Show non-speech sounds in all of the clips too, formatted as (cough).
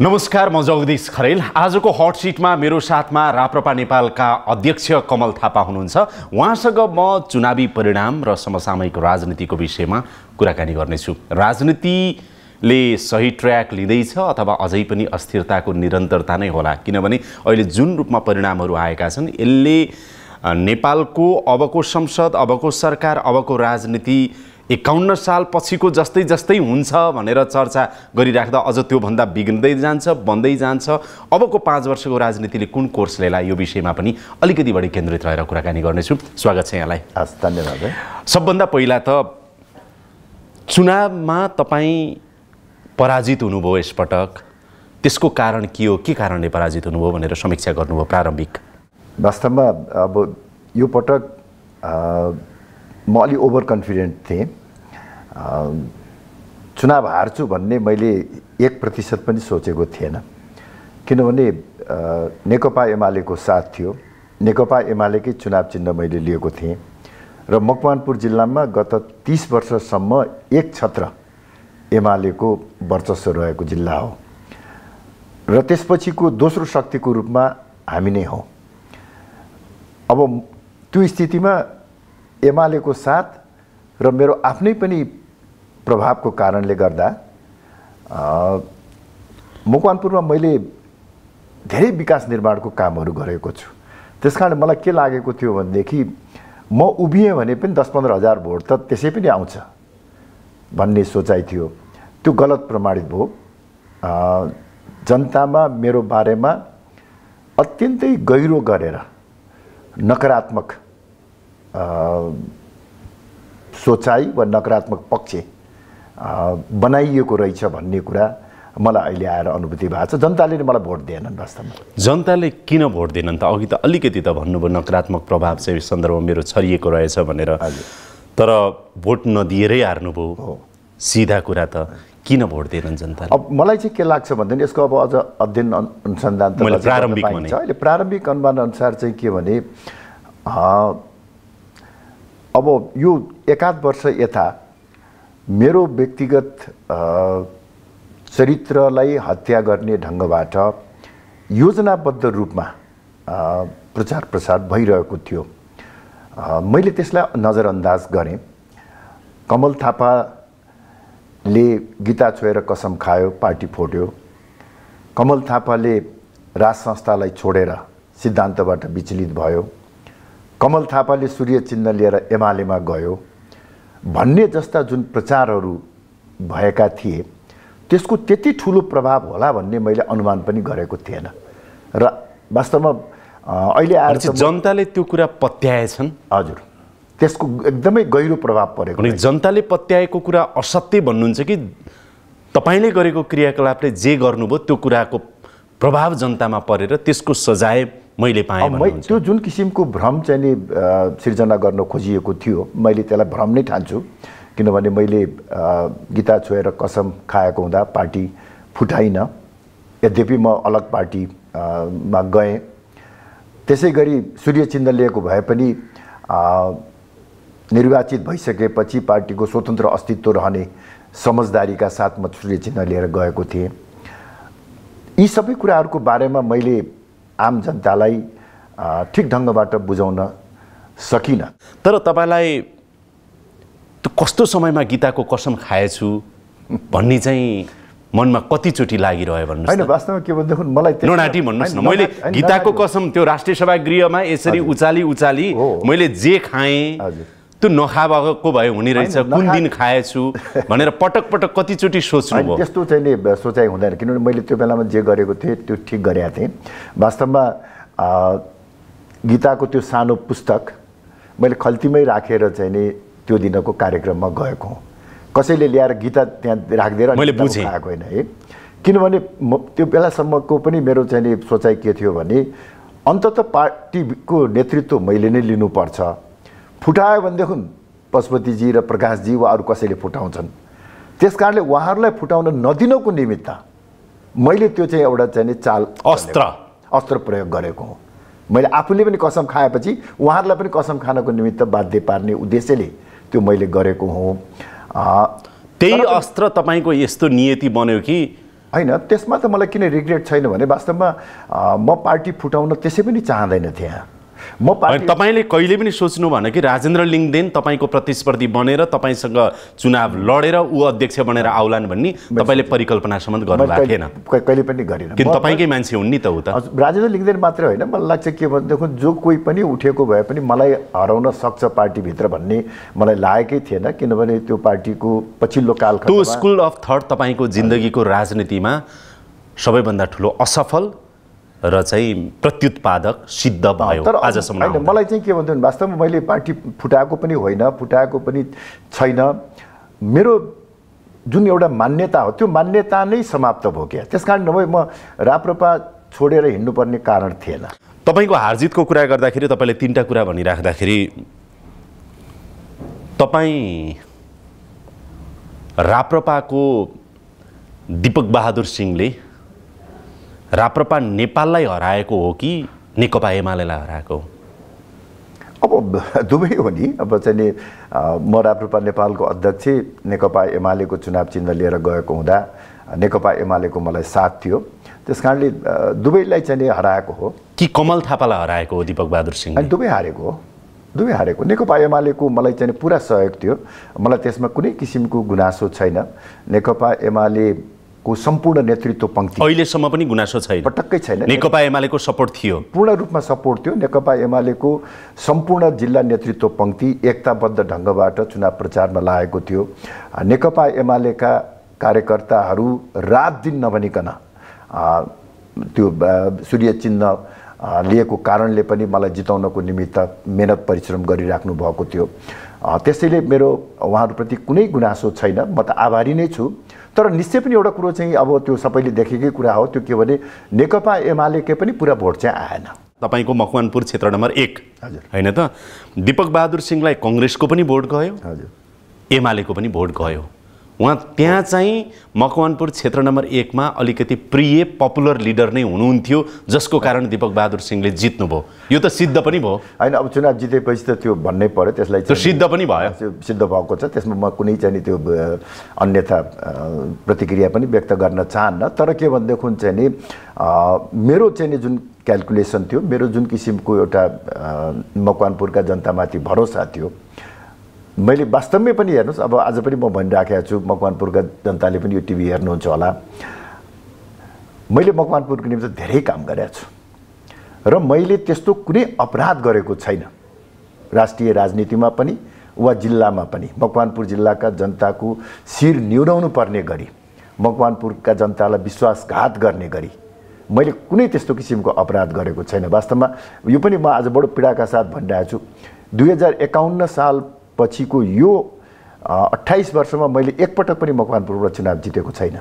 नमस्कार म जगदीश खरेल आजको हट सिटमा मेरो साथमा राप्रपा नेपालका अध्यक्ष कमल थापा हुनुहुन्छ उहाँसँग म चुनावी परिणाम र समसामयिक राजनीतिको विषयमा कुराकानी गर्नेछु राजनीतिले सही ट्र्याक लिँदैछ अथवा अझै पनि अस्थिरताको निरन्तरता नै होला किनभने अहिले जुन रूपमा परिणामहरू आएका छन् यसले नेपालको अबको संसद अबको सरकार अबको राजनीति एकाउन्न साल पछिको जस्तै जस्तै हुन्छ भनेर चर्चा गरिराख्दा अझ त्योभन्दा बिग्रिँदै जान्छ बन्दै जान्छ अबको पाँच वर्षको राजनीतिले कुन कोर्स लिएला यो विषयमा पनि अलिकति बढी केन्द्रित रहेर कुराकानी गर्नेछु स्वागत छ यहाँलाई हस् धन्यवाद सबभन्दा पहिला त चुनावमा तपाईँ पराजित हुनुभयो यसपटक त्यसको कारण के हो के कारणले पराजित हुनुभयो भनेर समीक्षा गर्नुभयो प्रारम्भिक वास्तवमा अब यो पटक म अलि ओभर कन्फिडेन्ट थिएँ चुनाव हार्छु भन्ने मैले एक प्रतिशत पनि सोचेको थिएन किनभने नेकपा एमालेको साथ थियो नेकपा एमालेकै चुनाव चिन्ह मैले लिएको थिएँ र मकवानपुर जिल्लामा गत तिस वर्षसम्म एक छत्र एमालेको वर्चस्व रहेको जिल्ला हो र त्यसपछिको दोस्रो शक्तिको रूपमा हामी नै हौँ अब त्यो स्थितिमा एमालेको साथ र मेरो आफ्नै पनि प्रभावको कारणले गर्दा मकवानपुरमा मैले धेरै विकास निर्माणको कामहरू गरेको छु त्यस कारण मलाई के लागेको थियो भनेदेखि म उभिएँ भने पनि दस पन्ध्र हजार भोट त त्यसै पनि आउँछ भन्ने सोचाइ थियो त्यो गलत प्रमाणित भयो जनतामा मेरो बारेमा अत्यन्तै गहिरो गरेर नकारात्मक सोचाइ वा नकारात्मक पक्ष बनाइएको रहेछ भन्ने कुरा मलाई अहिले आएर अनुभूति भएको छ जनताले नै मलाई भोट दिएनन् वास्तवमा जनताले किन भोट दिएनन् त अघि त अलिकति त भन्नुभयो नकारात्मक प्रभाव चाहिँ सन्दर्भमा मेरो छरिएको रहेछ भनेर तर भोट नदिएरै हार्नुभयो हो सिधा कुरा त किन भोट दिएनन् जनता अब मलाई चाहिँ के लाग्छ भनेदेखि यसको अब अझ अध्ययन अनुसन्धान प्रारम्भिक अहिले प्रारम्भिक अनुमान अनुसार चाहिँ के भने अब यो एकाध वर्ष यता मेरो व्यक्तिगत चरित्रलाई हत्या गर्ने ढङ्गबाट योजनाबद्ध रूपमा प्रचार प्रसार भइरहेको थियो मैले त्यसलाई नजरअन्दाज गरेँ कमल थापाले गीता छोएर कसम खायो पार्टी फोट्यो कमल थापाले राज संस्थालाई छोडेर सिद्धान्तबाट विचलित भयो कमल थापाले सूर्य चिन्ह लिएर एमालेमा गयो भन्ने जस्ता जुन प्रचारहरू भएका थिए त्यसको त्यति ठुलो प्रभाव होला भन्ने मैले अनुमान पनि गरेको थिएन र वास्तवमा अहिले आएर जनताले त्यो कुरा पत्याएछन् हजुर त्यसको एकदमै गहिरो प्रभाव परेको जनताले पत्याएको कुरा असत्य भन्नुहुन्छ कि तपाईँले गरेको क्रियाकलापले जे गर्नुभयो त्यो कुराको प्रभाव जनतामा परेर त्यसको सजाय मैले पाएँ त्यो जुन किसिमको भ्रम चाहिँ नि सिर्जना गर्न खोजिएको थियो मैले त्यसलाई भ्रम नै ठान्छु किनभने मैले गीता छोएर कसम खाएको हुँदा पार्टी फुटाइनँ यद्यपि म अलग पार्टीमा गएँ त्यसै गरी सूर्य लिएको भए पनि निर्वाचित भइसकेपछि पार्टीको स्वतन्त्र अस्तित्व रहने समझदारीका साथ म सूर्य लिएर गएको थिएँ यी सबै कुराहरूको बारेमा मैले आम जनतालाई ठिक ढङ्गबाट बुझाउन सकिनँ तर तपाईँलाई कस्तो समयमा गीताको कसम खाएछु भन्ने चाहिँ मनमा कतिचोटि लागिरह्यो भन्नु होइन वास्तवमा के भन्दा मलाई नोनाटी भन्नुहोस् न मैले गीताको कसम त्यो राष्ट्रिय सभा गृहमा यसरी उचाली उचाली मैले जे खाएँ त्यो नखाएको भए हुने रहेछ कुन दिन खाएछु भनेर पटक पटक कतिचोटि सोच्नु त्यस्तो चाहिँ नि सोचाइ हुँदैन किनभने मैले त्यो बेलामा जे गरेको थिएँ त्यो ठिक गरेका थिएँ वास्तवमा गीताको त्यो सानो पुस्तक मैले खल्तीमै राखेर चाहिँ नि त्यो दिनको कार्यक्रममा गएको हुँ कसैले ल्याएर गीता त्यहाँ राखिदिएर मैले आएको होइन है किनभने म त्यो बेलासम्मको पनि मेरो चाहिँ नि सोचाइ के थियो भने अन्तत पार्टीको नेतृत्व मैले नै लिनुपर्छ फुटायो भनेदेखि पशुपतिजी र प्रकाशजी वा अरू कसैले फुटाउँछन् त्यस कारणले उहाँहरूलाई फुटाउन नदिनको निमित्त मैले त्यो चाहिँ एउटा चाहिँ चाल अस्त्र अस्त्र प्रयोग गरेको हो मैले आफूले पनि कसम खाएपछि उहाँहरूलाई पनि कसम खानको निमित्त बाध्य पार्ने उद्देश्यले त्यो मैले गरेको हो त्यही अस्त्र तपाईँको यस्तो नियति बन्यो कि होइन त्यसमा त मलाई किन रिग्रेट छैन भने वास्तवमा म पार्टी फुटाउन त्यसै पनि चाहँदैन थिएँ म तपाईँले कहिले पनि सोच्नु भएन कि राजेन्द्र लिङदेन तपाईँको प्रतिस्पर्धी बनेर तपाईँसँग चुनाव लडेर ऊ अध्यक्ष बनेर आउलान् भन्ने तपाईँले परिकल्पनासम्म गर्नु भएको थिएन कहिले पनि गरेन किन तपाईँकै मान्छे हुन् नि त हो त राजेन्द्र लिङदेन मात्रै होइन मलाई लाग्छ के भनेदेखि जो कोही पनि उठेको भए पनि मलाई हराउन सक्छ पार्टीभित्र भन्ने मलाई लागेकै थिएन किनभने त्यो पार्टीको पछिल्लो काल त्यो स्कुल अफ थट तपाईँको जिन्दगीको राजनीतिमा सबैभन्दा ठुलो असफल र चाहिँ प्रत्युत्पादक सिद्ध भयो तर आजसम्म होइन मलाई चाहिँ के भन्छ भने वास्तवमा मैले पार्टी फुटाएको पनि होइन फुटाएको पनि छैन मेरो जुन एउटा मान्यता हो त्यो मान्यता नै समाप्त भयो क्या त्यस कारण नभए म राप्रपा छोडेर हिँड्नुपर्ने कारण थिएन तपाईँको हारजितको कुरा गर्दाखेरि तपाईँले तिनवटा कुरा भनिराख्दाखेरि तपाईँ राप्रपाको दिपक बहादुर सिंहले राप्रपा नेपाललाई हराएको हो कि नेकपा एमालेलाई हराएको हो अब दुवै हो नि अब चाहिँ नि म राप्रपा नेपालको अध्यक्ष नेकपा एमालेको चुनाव चिन्ह लिएर गएको हुँदा नेकपा एमालेको मलाई साथ थियो त्यस कारणले दुवैलाई चाहिँ हराएको हो कि कमल थापालाई हराएको हो दिपक बहादुर सिंह अनि दुवै हारेको हो दुवै हारेको नेकपा एमालेको मलाई चाहिँ पुरा सहयोग थियो मलाई त्यसमा कुनै किसिमको गुनासो छैन नेकपा एमाले को सम्पूर्ण नेतृत्व पङ्क्ति अहिलेसम्म पनि गुनासो छैन पटक्कै छैन नेकपा एमालेको सपोर्ट थियो पूर्ण रूपमा सपोर्ट थियो नेकपा एमालेको सम्पूर्ण जिल्ला नेतृत्व पङ्क्ति एकताबद्ध ढङ्गबाट चुनाव प्रचारमा लागेको थियो नेकपा एमालेका कार्यकर्ताहरू रात दिन नभनिकन त्यो सूर्य चिन्ह लिएको कारणले पनि मलाई जिताउनको निमित्त मेहनत परिश्रम गरिराख्नु भएको थियो त्यसैले मेरो उहाँहरूप्रति कुनै गुनासो छैन म त आभारी नै छु तर निश्चय पनि एउटा कुरो चाहिँ अब त्यो सबैले देखेकै कुरा हो त्यो के भने नेकपा एमालेकै पनि पुरा भोट चाहिँ आएन तपाईँको मकवानपुर क्षेत्र नम्बर एक हजुर होइन त दिपक बहादुर सिंहलाई कङ्ग्रेसको पनि भोट गयो हजुर एमालेको पनि भोट गयो उहाँ त्यहाँ चाहिँ मकवानपुर क्षेत्र नम्बर एकमा अलिकति प्रिय पपुलर लिडर नै हुनुहुन्थ्यो जसको कारण दिपक बहादुर सिंहले जित्नुभयो यो त सिद्ध पनि भयो होइन अब चुनाव जितेपछि त त्यो भन्नै पऱ्यो त्यसलाई त्यो सिद्ध पनि भयो त्यो सिद्ध भएको छ त्यसमा म कुनै चाहिँ त्यो अन्यथा प्रतिक्रिया पनि व्यक्त गर्न चाहन्न तर के भनेदेखि चाहिँ नि मेरो चाहिँ नि जुन क्यालकुलेसन थियो मेरो जुन किसिमको एउटा मकवानपुरका जनतामाथि भरोसा थियो मैले वास्तवमै पनि हेर्नुहोस् अब आज पनि म भनिराखेको छु मकवानपुरका जनताले पनि यो टिभी हेर्नुहुन्छ होला मैले मकवानपुरको निम्ति धेरै काम गरेको छु र मैले त्यस्तो कुनै अपराध गरेको छैन राष्ट्रिय राजनीतिमा पनि वा जिल्लामा पनि मकवानपुर जिल्लाका जनताको शिर न्युराउनु पर्ने गरी मकवानपुरका जनतालाई विश्वासघात गर्ने गरी मैले कुनै त्यस्तो किसिमको अपराध गरेको छैन वास्तवमा यो पनि म आज बडो पीडाका साथ भनिरहेको छु दुई हजार एकाउन्न साल पछिको यो अट्ठाइस वर्षमा मैले एकपटक पनि मकवानपुरबाट चुनाव जितेको छैन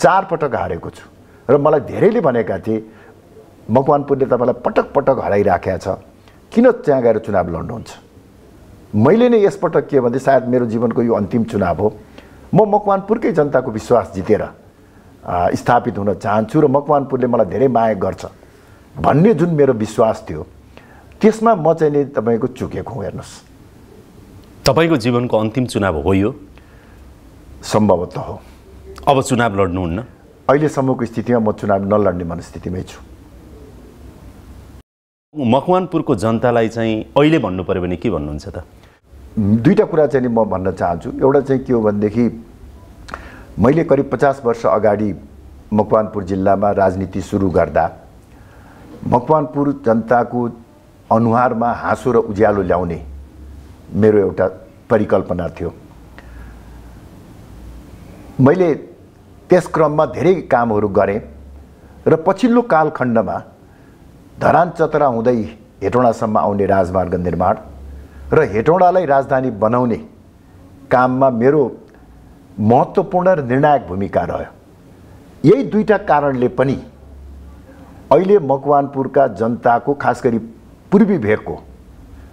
चारपटक हारेको छु र मलाई धेरैले भनेका थिए मकवानपुरले तपाईँलाई पटक पटक हराइराखेको छ किन त्यहाँ गएर चुनाव लड्नुहुन्छ मैले नै यसपटक के भने सायद मेरो जीवनको यो अन्तिम चुनाव हो म मकवानपुरकै जनताको विश्वास जितेर स्थापित हुन चाहन्छु र मकवानपुरले मलाई धेरै माया गर्छ भन्ने जुन मेरो विश्वास थियो त्यसमा म चाहिँ नि तपाईँको चुकेको हुँ हेर्नुहोस् तपाईँको जीवनको अन्तिम चुनाव हो यो सम्भवतः हो अब चुनाव लड्नुहुन्न अहिलेसम्मको स्थितिमा म चुनाव नलड्ने मनस्थितिमै छु मकवानपुरको जनतालाई चाहिँ अहिले भन्नु पऱ्यो भने के भन्नुहुन्छ त दुईवटा कुरा चाहिँ म भन्न चाहन्छु एउटा चाहिँ के हो भनेदेखि मैले करिब पचास वर्ष अगाडि मकवानपुर जिल्लामा राजनीति सुरु गर्दा मकवानपुर जनताको अनुहारमा हाँसो र उज्यालो ल्याउने मेरो एउटा परिकल्पना थियो मैले त्यस क्रममा धेरै कामहरू गरेँ र पछिल्लो कालखण्डमा धरान चतरा हुँदै हेटौँडासम्म आउने राजमार्ग निर्माण र हेटौँडालाई राजधानी बनाउने काममा मेरो महत्त्वपूर्ण र निर्णायक भूमिका रह्यो यही दुईवटा कारणले पनि अहिले मकवानपुरका जनताको खास गरी पूर्वी भेगको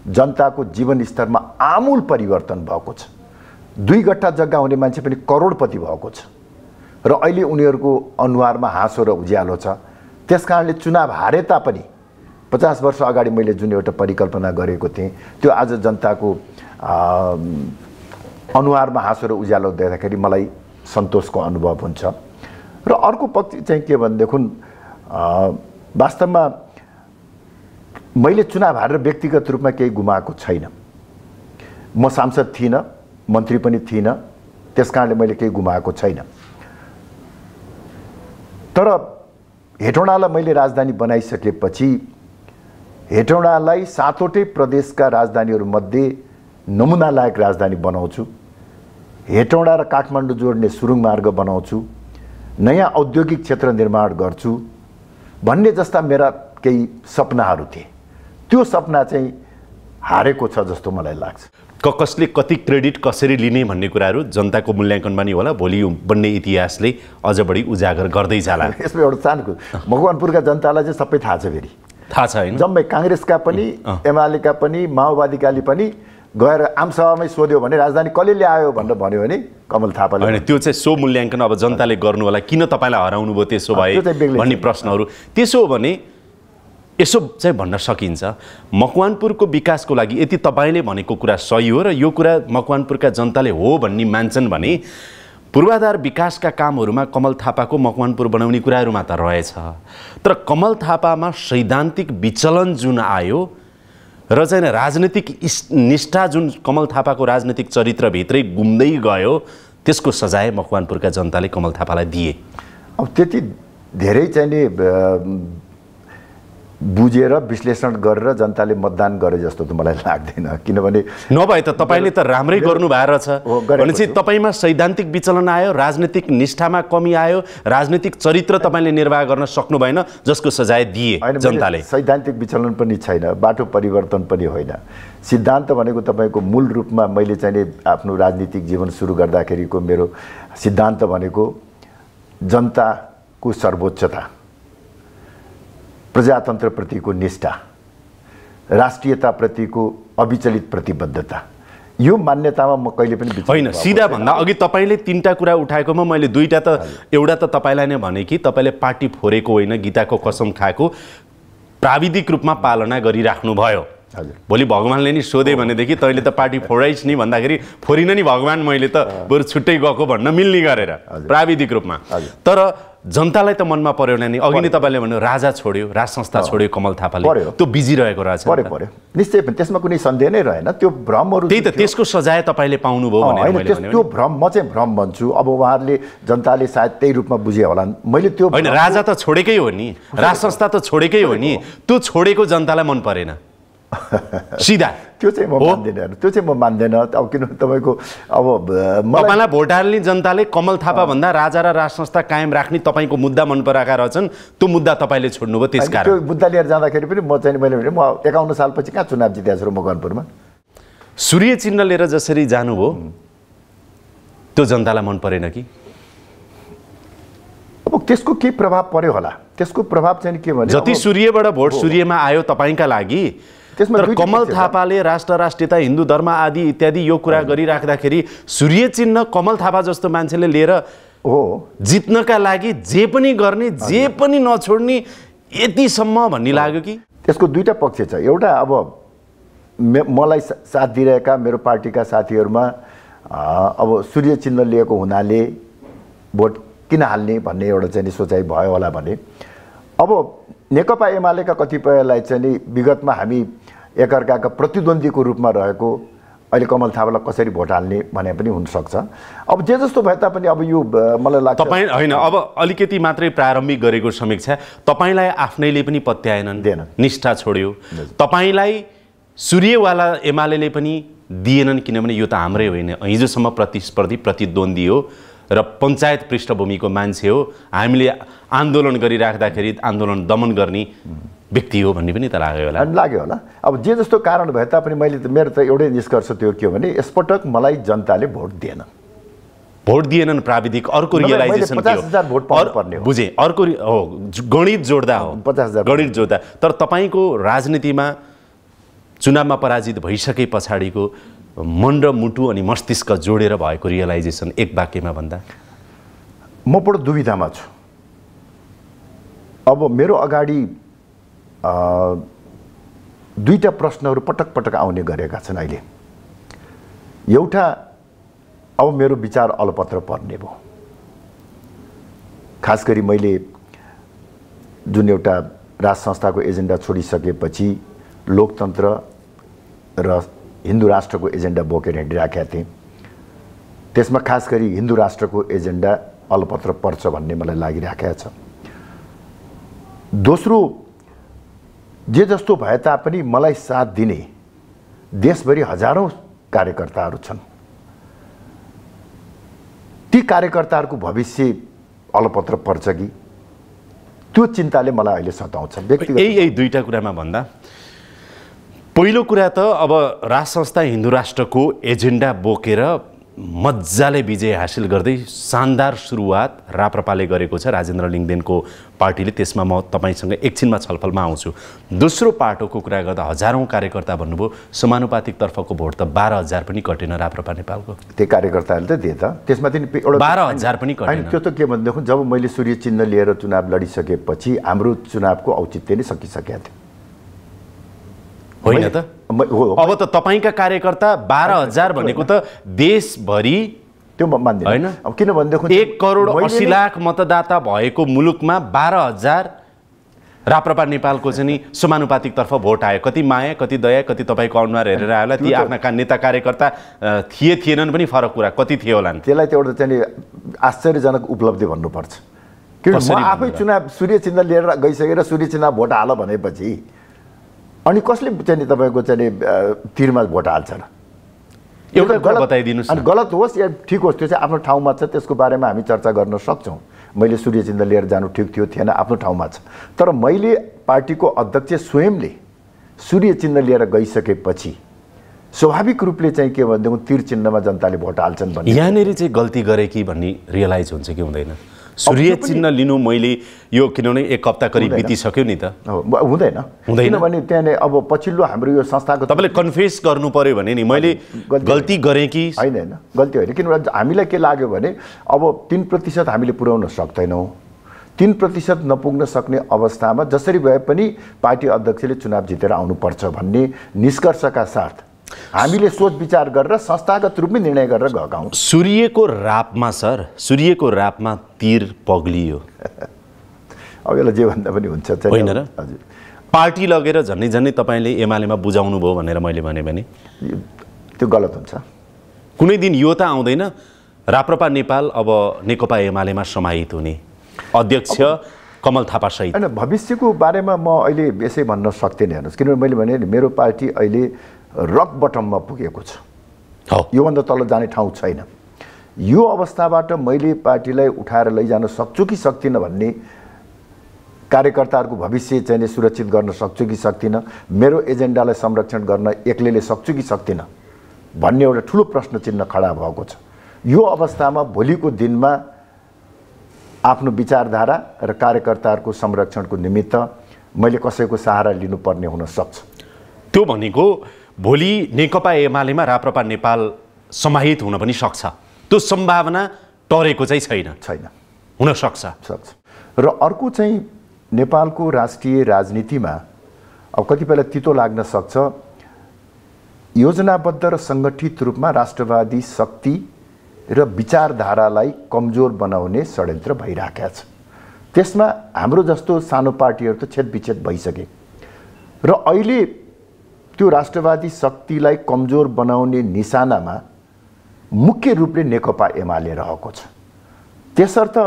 जनताको जीवन स्तरमा आमूल परिवर्तन भएको छ दुई गट्टा जग्गा हुने मान्छे पनि करोडपति भएको छ र अहिले उनीहरूको अनुहारमा हाँसो र उज्यालो छ त्यस कारणले चुनाव हारे तापनि पचास वर्ष अगाडि मैले जुन एउटा परिकल्पना गरेको थिएँ त्यो आज जनताको अनुहारमा हाँसो र उज्यालो देख्दाखेरि मलाई सन्तोषको अनुभव हुन्छ र अर्को पक्ष चाहिँ के भनेदेखि वास्तवमा मैले चुनाव हारेर व्यक्तिगत रूपमा केही गुमाएको छैन म सांसद थिइनँ मन्त्री पनि थिइनँ त्यस कारणले मैले केही गुमाएको छैन तर हेटौँडालाई मैले राजधानी बनाइसकेपछि हेटौँडालाई सातवटै प्रदेशका राजधानीहरूमध्ये नमुना लायक राजधानी बनाउँछु हेटौँडा र काठमाडौँ जोड्ने सुरुङ मार्ग बनाउँछु नयाँ औद्योगिक क्षेत्र निर्माण गर्छु भन्ने जस्ता मेरा केही सपनाहरू थिए त्यो सपना चाहिँ हारेको छ जस्तो मलाई लाग्छ क कसले कति क्रेडिट कसरी लिने भन्ने कुराहरू जनताको मूल्याङ्कन पनि होला भोलि बन्ने इतिहासले अझ बढी उजागर गर्दै जाला (laughs) यसमा एउटा चाहनु भगवानपुरका जनतालाई चाहिँ सबै थाहा छ फेरि थाहा छ होइन जम्मै काङ्ग्रेसका पनि एमालेका पनि माओवादीकाले पनि गएर आमसभामै सोध्यो भने राजधानी कसले ल्यायो भनेर भन्यो भने कमल थापाले होइन त्यो चाहिँ सो मूल्याङ्कन अब जनताले गर्नु होला किन तपाईँलाई हराउनु भयो त्यसो भए भन्ने प्रश्नहरू त्यसो हो भने यसो चाहिँ भन्न सकिन्छ मकवानपुरको विकासको लागि यति तपाईँले भनेको कुरा सही हो र यो कुरा मकवानपुरका जनताले हो भन्ने मान्छन् भने पूर्वाधार विकासका कामहरूमा कमल थापाको मकवानपुर बनाउने कुराहरूमा त रहेछ तर कमल थापामा सैद्धान्तिक विचलन जुन आयो र चाहिँ राजनीतिक निष्ठा जुन कमल थापाको राजनीतिक चरित्रभित्रै गुम्दै गयो त्यसको सजाय मकवानपुरका जनताले कमल थापालाई दिए अब त्यति धेरै चाहिँ नि बुझेर विश्लेषण गरेर जनताले मतदान गरे जस्तो त मलाई लाग्दैन किनभने नभए त तपाईँले त राम्रै गर्नु भएर रहेछ भनेपछि तपाईँमा सैद्धान्तिक विचलन आयो राजनीतिक निष्ठामा कमी आयो राजनीतिक चरित्र तपाईँले निर्वाह गर्न सक्नु भएन जसको सजाय दिए जनताले सैद्धान्तिक विचलन पनि छैन बाटो परिवर्तन पनि होइन सिद्धान्त भनेको तपाईँको मूल रूपमा मैले चाहिँ आफ्नो राजनीतिक जीवन सुरु गर्दाखेरिको मेरो सिद्धान्त भनेको जनताको सर्वोच्चता प्रजातन्त्रप्रतिको निष्ठा राष्ट्रियताप्रतिको अविचलित प्रतिबद्धता यो मान्यतामा म कहिले पनि होइन सिधाभन्दा अघि तपाईँले तिनवटा कुरा उठाएकोमा मैले दुईवटा त एउटा त तपाईँलाई नै भने कि तपाईँले पार्टी फोरेको होइन गीताको कसम खाएको प्राविधिक रूपमा पालना गरिराख्नुभयो भोलि भगवान्ले नि सोध्यो भनेदेखि तैँले त पार्टी फोडाइस् नि भन्दाखेरि फोरिन नि भगवान् मैले त बरु छुट्टै गएको भन्न मिल्ने गरेर प्राविधिक रूपमा तर जनतालाई त मनमा पर्यो नि अघि नै तपाईँले भन्नु राजा छोड्यो राज संस्था छोड्यो कमल थापाले त्यो बिजी रहेको रहेछ पर्यो पर्यो निश्चय पनि त्यसमा कुनै सन्देह नै रहेन त्यो भ्रमहरू त्यही त त्यसको सजाय तपाईँले पाउनुभयो त्यो भ्रम म चाहिँ भ्रम भन्छु अब उहाँहरूले जनताले सायद त्यही रूपमा बुझे होला मैले त्यो होइन राजा त छोडेकै हो नि (laughs) राज संस्था त छोडेकै हो नि त्यो छोडेको जनतालाई मन परेन सिधा (laughs) त्यो चाहिँ म मान्दिनँ त्यो चाहिँ म मान्दिनँ अब किन तपाईँको अब तपाईँलाई भोट हाल्ने जनताले कमल थापा भन्दा राजा र राज संस्था कायम राख्ने तपाईँको मुद्दा मन पराएका रहेछन् त्यो मुद्दा तपाईँले छोड्नुभयो त्यस कारण त्यो मुद्दा लिएर जाँदाखेरि पनि म चाहिँ मैले म एकाउन्न सालपछि कहाँ चुनाव जितेको छु मकनपुरमा सूर्य चिन्ह लिएर जसरी जानुभयो त्यो जनतालाई मन परेन कि अब त्यसको के प्रभाव पर्यो होला त्यसको प्रभाव चाहिँ के भन्छ जति सूर्यबाट भोट सूर्यमा आयो तपाईँका लागि त्यसमा तर कमल थापाले राष्ट्र राष्ट्रियता हिन्दू धर्म आदि इत्यादि यो कुरा गरिराख्दाखेरि सूर्य चिन्ह कमल थापा जस्तो मान्छेले लिएर हो जित्नका लागि जे पनि गर्ने जे पनि नछोड्ने यतिसम्म भन्ने लाग्यो कि त्यसको दुईवटा पक्ष छ एउटा अब मलाई साथ दिइरहेका मेरो पार्टीका साथीहरूमा अब सूर्य चिन्ह लिएको हुनाले भोट किन हाल्ने भन्ने एउटा चाहिँ सोचाइ भयो होला भने अब नेकपा एमालेका कतिपयलाई चाहिँ नि विगतमा हामी एकअर्काका प्रतिद्वन्दीको रूपमा रहेको अहिले कमल थापालाई कसरी भोट हाल्ने भने पनि हुनसक्छ अब जे जस्तो भए तापनि अब यो मलाई लाग्छ तपाईँ होइन अब अलिकति मात्रै प्रारम्भिक गरेको समीक्षा तपाईँलाई आफ्नैले पनि पत्याएनन् दिएन निष्ठा छोड्यो तपाईँलाई सूर्यवाला एमाले पनि दिएनन् किनभने यो त हाम्रै होइन हिजोसम्म प्रतिस्पर्धी प्रतिद्वन्दी हो र पञ्चायत पृष्ठभूमिको मान्छे हो हामीले आन्दोलन गरिराख्दाखेरि आन्दोलन दमन गर्ने व्यक्ति हो भन्ने पनि त लाग्यो होला लाग्यो होला अब जे जस्तो कारण भए तापनि मैले त मेरो त एउटै निष्कर्ष त्यो के हो भने यसपटक मलाई जनताले भोट दिएन भोट दिएनन् प्राविधिक अर्को रियलाइजेसन पचास हजार भोट पर्ने हो बुझेँ अर्को हो गणित जोड्दा हो पचास हजार गणित जोड्दा तर तपाईँको राजनीतिमा चुनावमा पराजित भइसके पछाडिको मन र मुटु अनि मस्तिष्क जोडेर भएको रियलाइजेसन एक वाक्यमा भन्दा म बडो दुविधामा छु अब मेरो अगाडि दुईवटा प्रश्नहरू पटक पटक आउने गरेका छन् अहिले एउटा अब मेरो विचार अलपत्र पर्ने भयो खास गरी मैले जुन एउटा राज संस्थाको एजेन्डा छोडिसकेपछि लोकतन्त्र र हिन्दू राष्ट्रको एजेन्डा बोकेर हिँडिराखेका थिएँ त्यसमा खास गरी हिन्दू राष्ट्रको एजेन्डा अलपत्र पर्छ भन्ने मलाई लागिराखेको छ दोस्रो जे जस्तो भए तापनि मलाई साथ दिने देशभरि हजारौँ कार्यकर्ताहरू छन् ती कार्यकर्ताहरूको भविष्य अलपत्र पर्छ कि त्यो चिन्ताले मलाई अहिले सताउँछ व्यक्तिगत यही यही दुईवटा कुरामा भन्दा पहिलो कुरा त अब राज संस्था हिन्दू राष्ट्रको एजेन्डा बोकेर मजाले विजय हासिल गर्दै शानदार सुरुवात राप्रपाले गरेको छ राजेन्द्र लिङ्गदेनको पार्टीले त्यसमा म तपाईँसँग एकछिनमा छलफलमा आउँछु दोस्रो पाटोको कुरा गर्दा हजारौँ कार्यकर्ता भन्नुभयो समानुपातिकतर्फको भोट त बाह्र हजार पनि कटेन राप्रपा नेपालको त्यही कार्यकर्ताहरूले त दिए त त्यसमा एउटा बाह्र हजार पनि कटेन त्यो त के भनेदेखि जब मैले सूर्य चिन्ह लिएर चुनाव लडिसकेपछि हाम्रो चुनावको औचित्य नै सकिसकेको थियो होइन त अब त तपाईँका कार्यकर्ता बाह्र हजार भनेको त देशभरि त्यो मान्दैन होइन अब किनभनेदेखि एक करोड असी लाख मतदाता भएको मुलुकमा बाह्र हजार राप्रपा नेपालको चाहिँ नि समानुपातिकतर्फ भोट आयो कति माया कति दया कति तपाईँको अनुहार हेरेर आयो होला ती आफ्ना नेता कार्यकर्ता थिए थिएनन् पनि फरक कुरा कति थियो होला त्यसलाई त एउटा चाहिँ आश्चर्यजनक उपलब्धि भन्नुपर्छ किनभने आफै चुनाव सूर्य चिन्ह लिएर गइसकेर सूर्य चिन्ह भोट हाल भनेपछि अनि कसले चाहिँ तपाईँको चाहिँ तिरमा भोट र एउटा गलत बताइदिनुहोस् अनि गलत होस् या ठिक होस् त्यो चाहिँ आफ्नो ठाउँमा छ त्यसको बारेमा हामी चर्चा गर्न सक्छौँ मैले सूर्यचिन्द लिएर जानु ठिक थियो थिएन आफ्नो ठाउँमा छ तर मैले पार्टीको अध्यक्ष स्वयंले चिन्ह लिएर गइसकेपछि स्वाभाविक रूपले चाहिँ के भनेदेखि तिर चिन्हमा जनताले भोट हाल्छन् भने यहाँनिर चाहिँ गल्ती गरे कि भन्ने रियलाइज हुन्छ कि हुँदैन सूर्य चिन्ह लिनु मैले यो किनभने एक हप्ता करिब बितिसक्यो नि त हुँदैन हुँदैन किनभने त्यहाँनिर अब पछिल्लो हाम्रो यो संस्थाको तपाईँले कन्फेस गर्नु पऱ्यो भने नि मैले गल्ती गरेँ कि होइन होइन गल्ती होइन किनभने हामीलाई के लाग्यो भने अब तिन प्रतिशत हामीले पुर्याउन सक्दैनौँ तिन प्रतिशत नपुग्न सक्ने अवस्थामा जसरी भए पनि पार्टी अध्यक्षले चुनाव जितेर आउनुपर्छ भन्ने निष्कर्षका साथ हामीले सोच विचार गरेर संस्थागत रूपमै निर्णय गरेर घाउँ सूर्यको रापमा सर सूर्यको रापमा तिर पग्लियो अब यसलाई जे भन्दा पनि हुन्छ होइन र हजुर पार्टी लगेर झन्डै झन्डै तपाईँले एमालेमा बुझाउनु भयो भनेर मैले भने भने त्यो गलत हुन्छ कुनै दिन यो त आउँदैन राप्रपा नेपाल अब नेकपा एमालेमा समाहित हुने अध्यक्ष कमल थापा सहित होइन भविष्यको बारेमा म अहिले यसै भन्न सक्दिनँ हेर्नुहोस् किनभने मैले भने मेरो पार्टी अहिले रक बटममा पुगेको छ योभन्दा तल जाने ठाउँ छैन यो अवस्थाबाट मैले पार्टीलाई उठाएर लैजान सक्छु कि सक्दिनँ भन्ने कार्यकर्ताहरूको भविष्य चाहिँ सुरक्षित गर्न सक्छु कि सक्दिनँ मेरो एजेन्डालाई संरक्षण गर्न एक्लैले सक्छु कि सक्दिनँ भन्ने एउटा ठुलो प्रश्न चिन्ह खडा भएको छ यो अवस्थामा भोलिको दिनमा आफ्नो विचारधारा र कार्यकर्ताहरूको संरक्षणको निमित्त मैले कसैको सहारा लिनुपर्ने हुनसक्छ त्यो भनेको भोलि नेकपा एमालेमा राप्रपा नेपाल समाहित हुन पनि सक्छ त्यो सम्भावना टरेको चाहिँ छैन छैन हुन सक्छ सक्छ र अर्को चाहिँ नेपालको राष्ट्रिय राजनीतिमा अब कतिपयलाई तितो लाग्न सक्छ योजनाबद्ध र सङ्गठित रूपमा राष्ट्रवादी शक्ति र विचारधारालाई कमजोर बनाउने षड्यन्त्र भइरहेका छ त्यसमा हाम्रो जस्तो सानो पार्टीहरू त छेदविच्छेद भइसके र अहिले त्यो राष्ट्रवादी शक्तिलाई कमजोर बनाउने निशानामा मुख्य रूपले नेकपा एमाले रहेको छ त्यसर्थ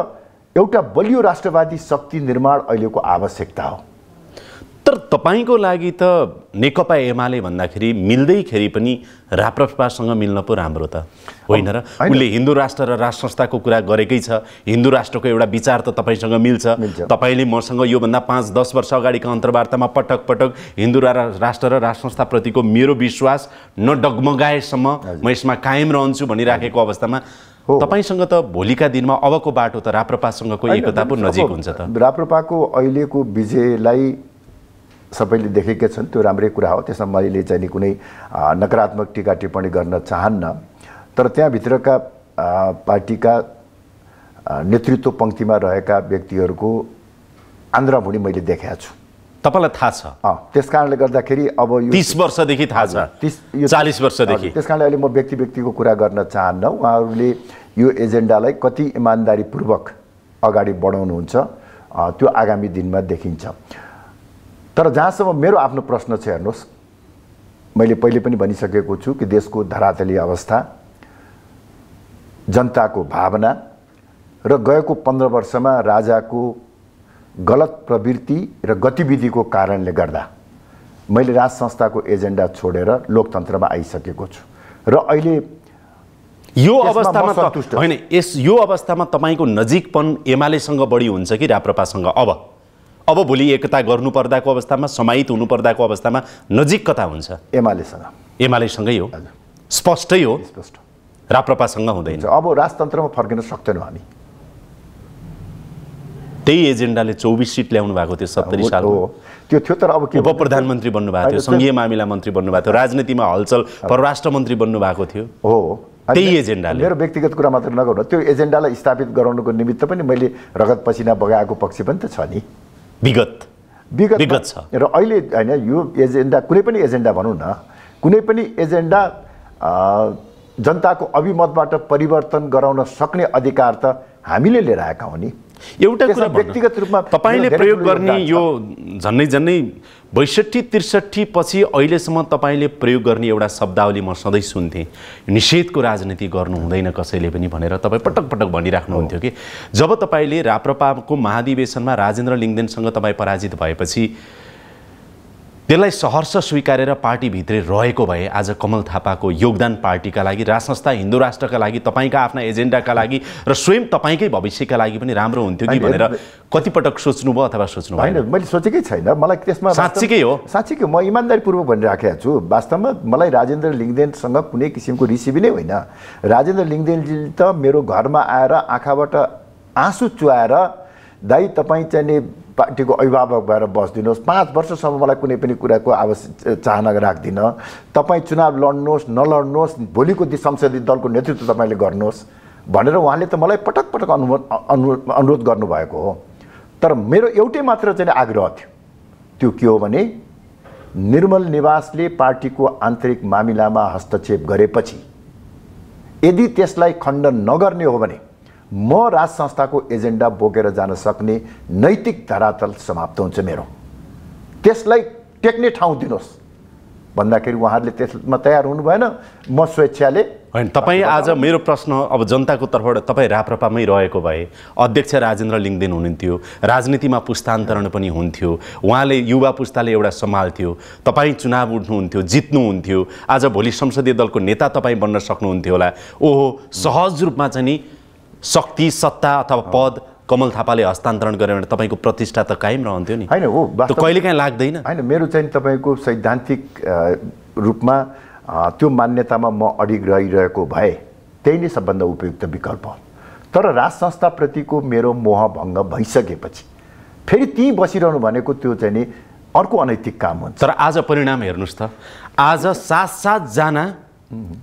एउटा बलियो राष्ट्रवादी शक्ति निर्माण अहिलेको आवश्यकता हो तर तपाईँको लागि त नेकपा एमाले भन्दाखेरि मिल्दैखेरि पनि राप्रपासँग मिल्न पो राम्रो त होइन र उसले हिन्दू राष्ट्र र राष्ट्र संस्थाको कुरा गरेकै छ हिन्दू राष्ट्रको एउटा विचार त तपाईँसँग मिल्छ तपाईँले मसँग योभन्दा पाँच दस वर्ष अगाडिको अन्तर्वार्तामा पटक पटक हिन्दू राष्ट्र र राष्ट्र संस्थाप्रतिको मेरो विश्वास नडगमगाएसम्म म यसमा कायम रहन्छु भनिराखेको अवस्थामा तपाईँसँग त भोलिका दिनमा अबको बाटो त राप्रपासँगको एकता पो नजिक हुन्छ त राप्रपाको अहिलेको विजयलाई सबैले देखेकै छन् त्यो राम्रै कुरा हो त्यसमा मैले चाहिँ नि कुनै नकारात्मक टिका टिप्पणी गर्न चाहन्न तर त्यहाँभित्रका पार्टीका नेतृत्व पङ्क्तिमा रहेका व्यक्तिहरूको आन्द्रा मैले देखाएको छु तपाईँलाई थाहा छ त्यस कारणले गर्दाखेरि अब यो तिस वर्षदेखि थाहा छ तिस यो चालिस वर्षदेखि त्यस कारणले अहिले म व्यक्ति व्यक्तिको कुरा गर्न चाहन्न उहाँहरूले यो एजेन्डालाई कति इमान्दारीपूर्वक अगाडि बढाउनुहुन्छ त्यो आगामी दिनमा देखिन्छ तर जहाँसम्म मेरो आफ्नो प्रश्न छ हेर्नुहोस् मैले पहिले पनि भनिसकेको छु कि देशको धरातली अवस्था जनताको भावना र गएको पन्ध्र वर्षमा राजाको गलत प्रवृत्ति र गतिविधिको कारणले गर्दा मैले राज संस्थाको एजेन्डा छोडेर लोकतन्त्रमा आइसकेको छु र अहिले यो अवस्थामा होइन यस यो अवस्थामा तपाईँको नजिकपन एमालेसँग बढी हुन्छ कि राप्रपासँग अब अब भोलि एकता गर्नुपर्दाको अवस्थामा समाहित हुनुपर्दाको अवस्थामा नजिक कता हुन्छ एमालेसँग एमालेसँगै हो स्पष्टै हो स्पष्ट राप्रपासँग हुँदैन अब राजतन्त्रमा फर्किन सक्दैनौँ हामी त्यही एजेन्डाले चौबिस सिट ल्याउनु भएको थियो सत्तरी साल त्यो थियो तर अब के उप प्रधानमन्त्री बन्नुभएको थियो सङ्घीय मामिला मन्त्री बन्नुभएको थियो राजनीतिमा हलचल परराष्ट्र मन्त्री बन्नुभएको थियो हो त्यही एजेन्डाले मेरो व्यक्तिगत कुरा मात्र नगर्नु त्यो एजेन्डालाई स्थापित गराउनुको निमित्त पनि मैले रगत पसिना बगाएको पक्ष पनि त छ नि विगत विगत विगत छ र अहिले होइन यो एजेन्डा कुनै पनि एजेन्डा भनौँ न कुनै पनि एजेन्डा जनताको अभिमतबाट परिवर्तन गराउन सक्ने अधिकार त हामीले लिएर आएका हो नि एउटा कुरा व्यक्तिगत रूपमा तपाईँले प्रयोग गर्ने यो झन्नै झन्नै बैसठी त्रिसठी पछि अहिलेसम्म तपाईँले प्रयोग गर्ने एउटा शब्दावली म सधैँ सुन्थेँ निषेधको राजनीति गर्नु हुँदैन कसैले पनि भनेर तपाईँ पटक पटक भनिराख्नुहुन्थ्यो कि जब तपाईँले राप्रपाको महाधिवेशनमा राजेन्द्र लिङ्गदेनसँग तपाईँ पराजित भएपछि त्यसलाई सहर्ष स्वीकारेर पार्टीभित्रै रहेको भए आज कमल थापाको योगदान पार्टीका लागि राज संस्था हिन्दू राष्ट्रका लागि तपाईँका आफ्ना एजेन्डाका लागि र स्वयं तपाईँकै भविष्यका लागि पनि राम्रो हुन्थ्यो कि भनेर कतिपटक सोच्नुभयो अथवा सोच्नु होइन मैले सोचेकै छैन मलाई त्यसमा साँच्चीकै हो साँच्चीकै म इमान्दारीपूर्वक भनिराखेको छु वास्तवमा मलाई राजेन्द्र लिङ्गदेनसँग कुनै किसिमको रिसिभी नै होइन राजेन्द्र लिङ्गदेनजी त मेरो घरमा आएर आँखाबाट आँसु चुहाएर दाइ तपाईँ चाहिँ पार्टीको अभिभावक भएर बसिदिनुहोस् पाँच वर्षसम्म मलाई कुनै पनि कुराको आवश्यक चाहना राख्दिनँ तपाईँ चुनाव लड्नुहोस् नलड्नुहोस् भोलिको दि संसदीय दलको नेतृत्व तपाईँले गर्नुहोस् भनेर उहाँले त मलाई पटक पटक अनु अनुरोध गर्नुभएको हो तर मेरो एउटै मात्र चाहिँ आग्रह थियो त्यो के हो भने निर्मल निवासले पार्टीको आन्तरिक मामिलामा हस्तक्षेप गरेपछि यदि त्यसलाई खण्डन नगर्ने हो भने म राज संस्थाको एजेन्डा बोकेर जान सक्ने नैतिक धरातल समाप्त हुन्छ मेरो त्यसलाई टेक्ने ठाउँ दिनुहोस् भन्दाखेरि उहाँहरूले त्यसमा तयार हुनु भएन म स्वेच्छाले होइन तपाईँ आज मेरो प्रश्न अब जनताको तर्फबाट तपाईँ राप्रपामै रहेको भए अध्यक्ष राजेन्द्र लिङ्गदेन हुनुहुन्थ्यो राजनीतिमा पुस्तान्तरण पनि हुन्थ्यो उहाँले युवा पुस्ताले एउटा सम्हाल्थ्यो तपाईँ चुनाव उठ्नुहुन्थ्यो जित्नुहुन्थ्यो आज भोलि संसदीय दलको नेता तपाईँ बन्न सक्नुहुन्थ्यो होला ओहो सहज रूपमा चाहिँ नि शक्ति सत्ता अथवा पद कमल थापाले हस्तान्तरण गर्यो भने तपाईँको प्रतिष्ठा त कायम रहन्थ्यो नि होइन हो कहिले काहीँ लाग्दैन होइन मेरो चाहिँ तपाईँको सैद्धान्तिक रूपमा त्यो मान्यतामा म अडिग रहिरहेको भए त्यही नै सबभन्दा उपयुक्त विकल्प हो तर राज संस्थाप्रतिको मेरो मोह भङ्ग भइसकेपछि फेरि ती बसिरहनु भनेको त्यो चाहिँ नि अर्को अनैतिक काम हुन्छ तर आज परिणाम हेर्नुहोस् त आज सात सातजना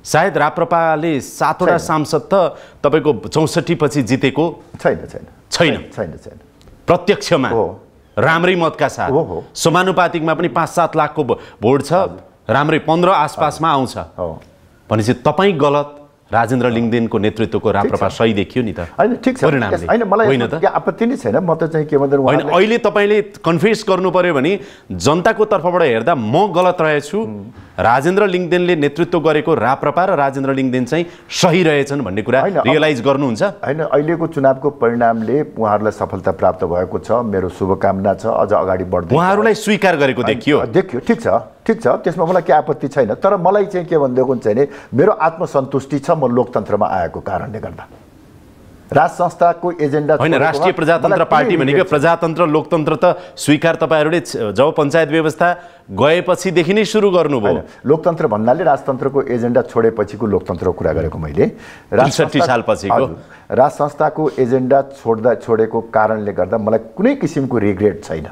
सायद राप्रपाले सातवटा सांसद त तपाईँको चौसठी पछि जितेको छैन छैन छैन छैन छैन प्रत्यक्षमा हो राम्रै मतका साथ हो समानुपातिकमा पनि पाँच सात लाखको भोट छ राम्रै पन्ध्र आसपासमा आउँछ भनेपछि तपाईँ गलत राजेन्द्र लिङ्गदेनको नेतृत्वको राप्रपा सही देखियो नि त होइन ठिक छ होइन मलाई होइन आपत्ति नै छैन म त चाहिँ के भन्दा होइन अहिले तपाईँले कन्फ्युज गर्नु पऱ्यो भने जनताको तर्फबाट हेर्दा म गलत रहेछु राजेन्द्र लिङ्गदेनले नेतृत्व गरेको राप्रपा र राजेन्द्र लिङ्गदेन चाहिँ सही रहेछन् भन्ने कुरा रियलाइज गर्नुहुन्छ होइन अहिलेको चुनावको परिणामले उहाँहरूलाई सफलता प्राप्त भएको छ मेरो शुभकामना छ अझ अगाडि बढ्दै उहाँहरूलाई स्वीकार गरेको देखियो देखियो ठिक छ ठिक छ त्यसमा मलाई केही आपत्ति छैन तर मलाई चाहिँ के भनिदिएको हुन्छ नि मेरो आत्मसन्तुष्टि छ म लोकतन्त्रमा आएको कारणले गर्दा राज संस्थाको एजेन्डा होइन राष्ट्रिय प्रजातन्त्र पार्टी भनेको प्रजातन्त्र लोकतन्त्र त स्वीकार तपाईँहरूले जब पञ्चायत व्यवस्था गएपछिदेखि नै सुरु गर्नुभयो लोकतन्त्र भन्नाले राजतन्त्रको एजेन्डा छोडेपछिको लोकतन्त्रको कुरा गरेको मैले राजसठी सालपछि राज संस्थाको एजेन्डा छोड्दा छोडेको कारणले गर्दा मलाई कुनै किसिमको रिग्रेट छैन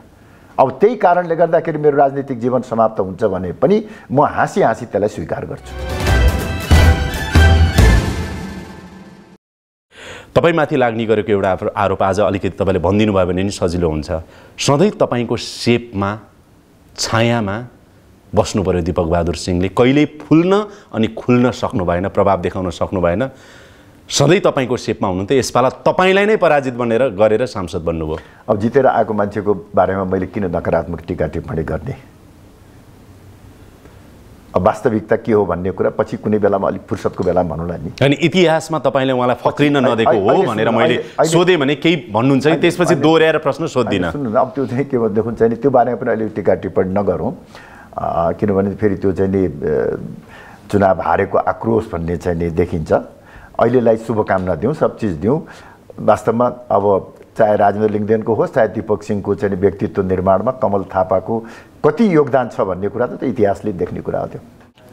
अब त्यही कारणले गर्दाखेरि मेरो राजनीतिक जीवन समाप्त हुन्छ भने पनि म हाँसी हाँसी त्यसलाई स्वीकार गर्छु तपाईँमाथि लाग्ने गरेको एउटा आरोप आज अलिकति तपाईँले भनिदिनु भयो भने नि सजिलो हुन्छ सधैँ तपाईँको सेपमा छायामा बस्नु पऱ्यो दिपक बहादुर सिंहले कहिल्यै फुल्न अनि खुल्न सक्नु भएन प्रभाव देखाउन सक्नु भएन सधैँ तपाईँको सेपमा हुनुहुन्थ्यो यसपालि तपाईँलाई नै पराजित बनेर गरेर सांसद बन्नुभयो अब जितेर आएको मान्छेको बारेमा मैले किन नकारात्मक टिका टिप्पणी गर्ने अब वास्तविकता के हो भन्ने कुरा पछि कुनै बेलामा अलिक फुर्सदको बेलामा भनौँला नि अनि इतिहासमा तपाईँले उहाँलाई फक्रिन नदिएको हो भनेर मैले सोधेँ भने केही भन्नुहुन्छ नि त्यसपछि दोहोऱ्याएर प्रश्न सोध्दिनँ सुन्नु अब त्यो चाहिँ के भन्नु चाहिँ नि त्यो बारेमा पनि अलिक टिका टिप्पणी नगरौँ किनभने फेरि त्यो चाहिँ नि चुनाव हारेको आक्रोश भन्ने चाहिँ नि देखिन्छ अहिलेलाई शुभकामना दिउँ सब चिज दिउँ वास्तवमा अब चाहे राजेन्द्र लिङ्गदेनको होस् चाहे दिपक सिंहको चाहिँ व्यक्तित्व निर्माणमा कमल थापाको कति योगदान छ भन्ने कुरा त इतिहासले देख्ने कुरा हो त्यो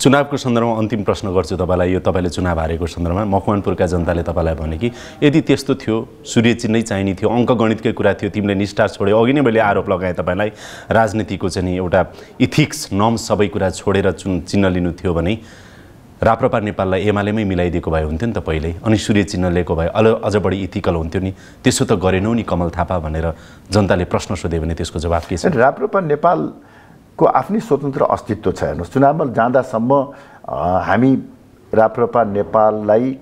चुनावको सन्दर्भमा अन्तिम प्रश्न गर्छु तपाईँलाई यो तपाईँले चुनाव हारेको सन्दर्भमा मकवानपुरका जनताले तपाईँलाई भने कि यदि त्यस्तो थियो सूर्य नै चाहिने थियो अङ्कगणितकै कुरा थियो तिमीले निष्ठा छोड्यो अघि नै मैले आरोप लगाएँ तपाईँलाई राजनीतिको चाहिँ एउटा इथिक्स नम्स सबै कुरा छोडेर चुन चिन्ह लिनु थियो भने राप्रपा नेपाललाई एमालेमै मिलाइदिएको भए हुन्थ्यो नि त पहिल्यै अनि सूर्य चिन्ह लिएको भए अल अझ बढी इथिकल हुन्थ्यो नि त्यसो त गरेनौ नि कमल थापा भनेर जनताले प्रश्न सोध्यो भने त्यसको जवाब के छ राप्रपा नेपालको आफ्नै स्वतन्त्र अस्तित्व छ हेर्नुहोस् चुनावमा जाँदासम्म हामी राप्रपा नेपाललाई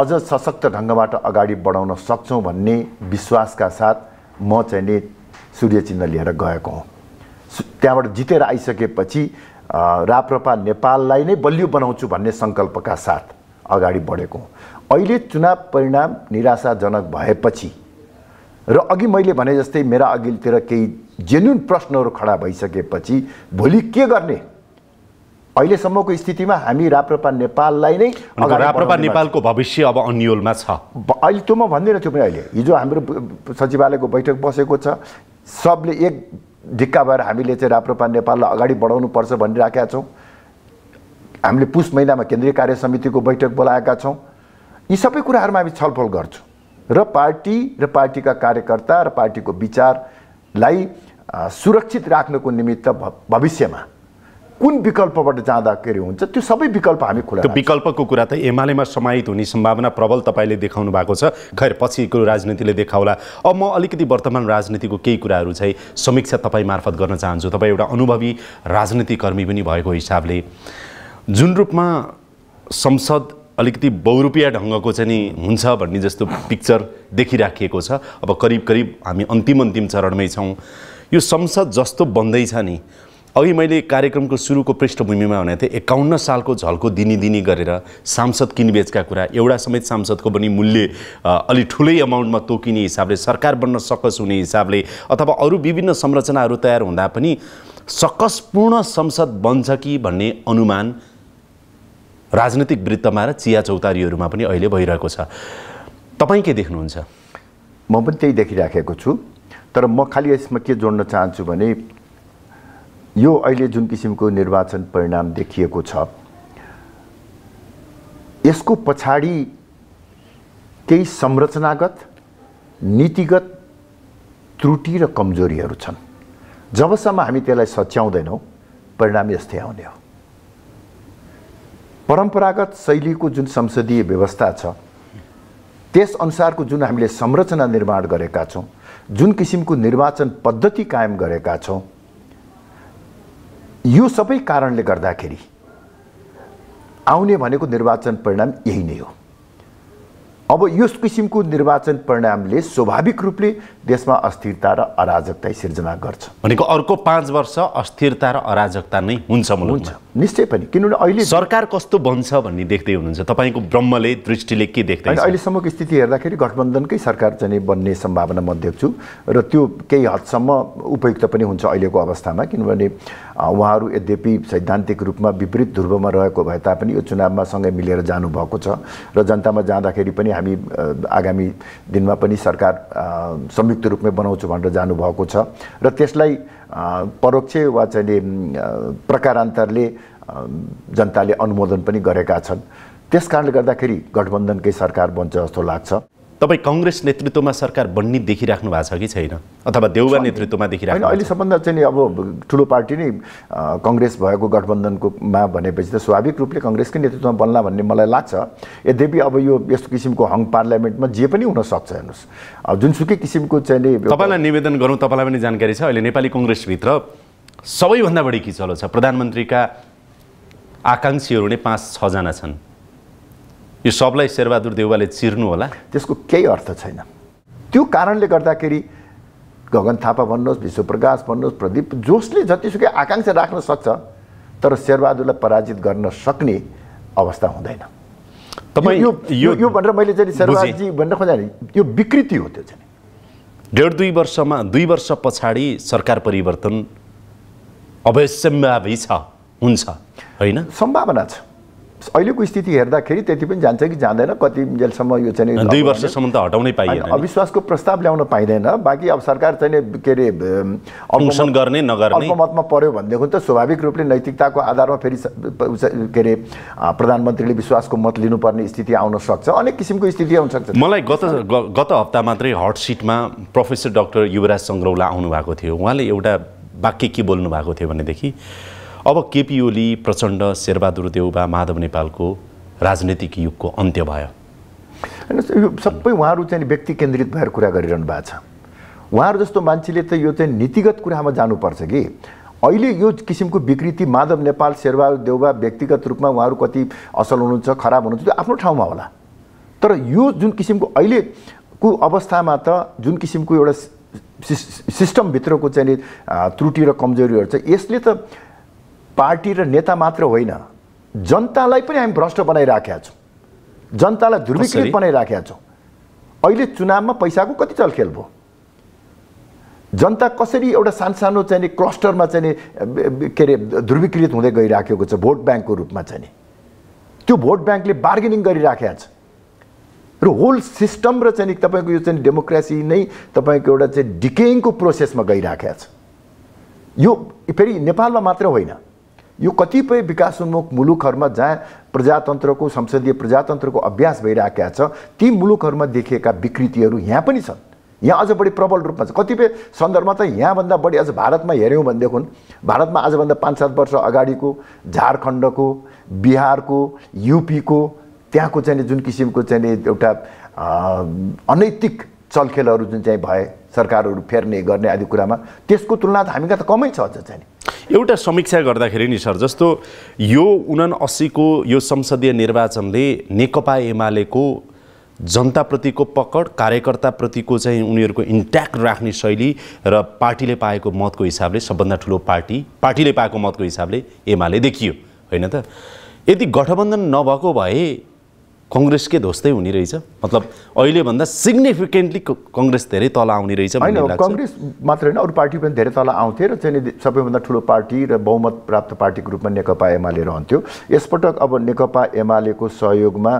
अझ सशक्त ढङ्गबाट अगाडि बढाउन सक्छौँ भन्ने विश्वासका साथ म चाहिँ नि सूर्य चिन्ह लिएर गएको हुँ त्यहाँबाट जितेर आइसकेपछि राप्रपा नेपाललाई नै बलियो बनाउँछु भन्ने सङ्कल्पका साथ अगाडि बढेको अहिले चुनाव परिणाम निराशाजनक भएपछि र अघि मैले भने जस्तै मेरा अघिल्तिर केही जेन्युन प्रश्नहरू खडा भइसकेपछि भोलि के गर्ने अहिलेसम्मको स्थितिमा हामी राप्रपा नेपाललाई नै राप्रपा नेपालको भविष्य अब अन्यलमा छ अहिले त्यो म भन्दिनँ त्यो पनि अहिले हिजो हाम्रो सचिवालयको बैठक बसेको छ सबले एक ढिक्का भएर हामीले चाहिँ राप्रपा नेपाललाई अगाडि पर्छ भनिराखेका छौँ हामीले पुस महिनामा केन्द्रीय कार्य समितिको बैठक बोलाएका छौँ यी सबै कुराहरूमा हामी छलफल गर्छौँ र पार्टी र पार्टीका कार्यकर्ता र पार्टीको विचारलाई सुरक्षित राख्नको निमित्त भविष्यमा कुन विकल्पबाट जाँदाखेरि हुन्छ त्यो सबै विकल्प हामी खुला त्यो विकल्पको कुरा त एमालेमा समाहित हुने सम्भावना प्रबल तपाईँले देखाउनु भएको छ खैर पछिको राजनीतिले देखाउला अब म अलिकति वर्तमान राजनीतिको केही कुराहरू चाहिँ समीक्षा तपाईँ मार्फत गर्न चाहन्छु तपाईँ एउटा अनुभवी राजनीतिकर्मी पनि भएको हिसाबले जुन रूपमा संसद अलिकति बहुरूपिया ढङ्गको चाहिँ नि हुन्छ भन्ने जस्तो पिक्चर देखिराखिएको छ अब करिब करिब हामी अन्तिम अन्तिम चरणमै छौँ यो संसद जस्तो बन्दैछ नि अघि मैले कार्यक्रमको सुरुको पृष्ठभूमिमा भनेको थिएँ एकाउन्न सालको झल्को दिनी दिनी गरेर सांसद किनबेचका कुरा एउटा समेत सांसदको पनि मूल्य अलि ठुलै अमाउन्टमा तोकिने हिसाबले सरकार बन्न सकस हुने हिसाबले अथवा अरू विभिन्न संरचनाहरू तयार हुँदा पनि सकसपूर्ण संसद बन्छ कि भन्ने अनुमान राजनैतिक वृत्तमा र चिया चौतारीहरूमा पनि अहिले भइरहेको छ तपाईँ के देख्नुहुन्छ म पनि त्यही देखिराखेको छु तर म खालि यसमा के जोड्न चाहन्छु भने यो अहिले जुन किसिमको निर्वाचन परिणाम देखिएको छ यसको पछाडि केही संरचनागत नीतिगत त्रुटि र कमजोरीहरू छन् जबसम्म हामी त्यसलाई सच्याउँदैनौँ परिणाम यस्तै आउने हो परम्परागत शैलीको जुन संसदीय व्यवस्था छ त्यसअनुसारको जुन हामीले संरचना निर्माण गरेका छौँ जुन किसिमको निर्वाचन पद्धति कायम गरेका छौँ यो सबै कारणले गर्दाखेरि आउने भनेको निर्वाचन परिणाम यही नै हो अब यस किसिमको निर्वाचन परिणामले स्वाभाविक रूपले देशमा अस्थिरता र अराजकता सिर्जना गर्छ भनेको अर्को पाँच वर्ष अस्थिरता र अराजकता नै हुन्छ हुन्छ निश्चय पनि किनभने अहिले सरकार कस्तो बन्छ भन्ने देख्दै हुनुहुन्छ तपाईँको ब्रह्मले दृष्टिले के देख्दै अहिलेसम्मको स्थिति हेर्दाखेरि गठबन्धनकै सरकार चाहिँ बन्ने सम्भावना म देख्छु र त्यो केही हदसम्म उपयुक्त पनि हुन्छ अहिलेको अवस्थामा किनभने उहाँहरू यद्यपि सैद्धान्तिक रूपमा विपरीत ध्रुवमा रहेको भए तापनि यो चुनावमा सँगै मिलेर जानुभएको छ र जनतामा जाँदाखेरि पनि हामी आगामी दिनमा पनि सरकार संयुक्त रूपमै बनाउँछु भनेर जानुभएको छ र त्यसलाई परोक्ष वा चाहिँ प्रकारान्तरले जनताले अनुमोदन पनि गरेका छन् त्यस कारणले गर्दाखेरि गठबन्धनकै सरकार बन्छ जस्तो लाग्छ तपाईँ कङ्ग्रेस नेतृत्वमा सरकार बन्ने देखिराख्नु भएको छ कि छैन अथवा देउबा नेतृत्वमा देखिराख्नु अहिले सबभन्दा चाहिँ अब ठुलो पार्टी नै कङ्ग्रेस भएको गठबन्धनकोमा भनेपछि त स्वाभाविक रूपले कङ्ग्रेसकै नेतृत्वमा बन्ला भन्ने मलाई लाग्छ यद्यपि अब यो यस्तो किसिमको हङ पार्लियामेन्टमा जे पनि हुनसक्छ हेर्नुहोस् अब जुनसुकै किसिमको चाहिँ नि तपाईँलाई निवेदन गरौँ तपाईँलाई पनि जानकारी छ अहिले नेपाली कङ्ग्रेसभित्र सबैभन्दा बढी किचलो छ प्रधानमन्त्रीका आकाङ्क्षीहरू नै पाँच छजना छन् यो सबलाई शेरबहादुर देउवाले चिर्नु होला त्यसको केही अर्थ छैन त्यो कारणले गर्दाखेरि गगन थापा भन्नुहोस् विश्वप्रकाश भन्नुहोस् प्रदीप जोसले जतिसुकै आकाङ्क्षा राख्न सक्छ तर शेरबहादुरलाई पराजित गर्न सक्ने अवस्था हुँदैन तपाईँ यो यो, यो भनेर मैले चाहिँ शेरबहादुरजी भन्न खोजेँ यो विकृति हो त्यो चाहिँ डेढ दुई वर्षमा दुई वर्ष पछाडि सरकार परिवर्तन अवश्यम्भावी छ हुन्छ होइन सम्भावना छ अहिलेको स्थिति हेर्दाखेरि त्यति पनि जान्छ कि जाँदैन कति जेलसम्म यो चाहिँ दुई वर्षसम्म त हटाउनै पाइएन अविश्वासको प्रस्ताव ल्याउन पाइँदैन बाँकी अब सरकार चाहिँ के अरे गर्ने नगर्ने अल्पमतमा पर्यो भनेदेखि त स्वाभाविक रूपले नैतिकताको आधारमा फेरि के अरे प्रधानमन्त्रीले विश्वासको मत लिनुपर्ने स्थिति आउन सक्छ अनेक किसिमको स्थिति आउन सक्छ मलाई गत गत हप्ता मात्रै हट सिटमा प्रोफेसर डक्टर युवराज सङ्ग्रौला आउनुभएको थियो उहाँले एउटा वाक्य के बोल्नु भएको थियो भनेदेखि अब केपी ओली प्रचण्ड शेरबहादुर देउबा माधव नेपालको राजनैतिक युगको अन्त्य भयो होइन यो सबै उहाँहरू चाहिँ व्यक्ति केन्द्रित भएर कुरा गरिरहनु भएको छ उहाँहरू जस्तो मान्छेले त यो चाहिँ नीतिगत कुरामा जानुपर्छ कि अहिले यो किसिमको विकृति माधव नेपाल शेरबहादुर देउबा व्यक्तिगत रूपमा उहाँहरू कति असल हुनुहुन्छ खराब हुनुहुन्छ त्यो आफ्नो ठाउँमा होला तर यो जुन किसिमको अहिलेको अवस्थामा त जुन किसिमको एउटा सिस्टमभित्रको चाहिँ त्रुटि र कमजोरीहरू छ यसले त पार्टी र नेता मात्र होइन जनतालाई पनि हामी भ्रष्ट बनाइराखेका छौँ जनतालाई ध्रुवीकृत बनाइराखेका छौँ अहिले चुनावमा पैसाको कति चलखेल भयो जनता कसरी एउटा सानो सानो चाहिँ नि क्लस्टरमा चाहिँ के अरे ध्रुवीकृत हुँदै गइराखेको छ भोट ब्याङ्कको रूपमा चाहिँ नि त्यो भोट ब्याङ्कले बार्गेनिङ गरिराखेका छ र होल सिस्टम र चाहिँ नि तपाईँको यो चाहिँ डेमोक्रेसी नै तपाईँको एउटा चाहिँ डिकेङको प्रोसेसमा गइराखेको छ यो फेरि नेपालमा मात्र होइन यो कतिपय विकासोन्मुख मुलुकहरूमा जहाँ प्रजातन्त्रको संसदीय प्रजातन्त्रको अभ्यास भइरहेका छ ती मुलुकहरूमा देखिएका विकृतिहरू यहाँ पनि छन् यहाँ अझ बढी प्रबल रूपमा छ कतिपय सन्दर्भमा त यहाँभन्दा बढी अझ भारतमा हेऱ्यौँ भनेदेखि भारतमा आजभन्दा पाँच सात वर्ष अगाडिको झारखण्डको बिहारको युपीको त्यहाँको चाहिँ जुन किसिमको चाहिँ एउटा अनैतिक चलखेलहरू जुन चाहिँ भए सरकारहरू फेर्ने गर्ने आदि कुरामा त्यसको तुलना त हामी कहाँ त कमै छ अझ चाहिँ एउटा समीक्षा गर्दाखेरि नि सर जस्तो यो उना अस्सीको यो संसदीय निर्वाचनले नेकपा एमालेको जनताप्रतिको पकड कार्यकर्ताप्रतिको चाहिँ उनीहरूको इन्ट्याक्ट राख्ने शैली र पार्टीले पाएको मतको हिसाबले सबभन्दा ठुलो पार्टी पार्टीले पाएको मतको हिसाबले एमाले देखियो होइन त यदि गठबन्धन नभएको भए कङ्ग्रेसकै ध्वस्तै हुने रहेछ मतलब अहिलेभन्दा सिग्निफिकेन्टली कङ्ग्रेस धेरै तल आउने रहेछ होइन कङ्ग्रेस मात्र होइन अरू पार्टी पनि धेरै तल आउँथे र चाहिँ सबैभन्दा ठुलो पार्टी र बहुमत प्राप्त पार्टीको रूपमा नेकपा एमाले रहन्थ्यो यसपटक अब नेकपा एमालेको सहयोगमा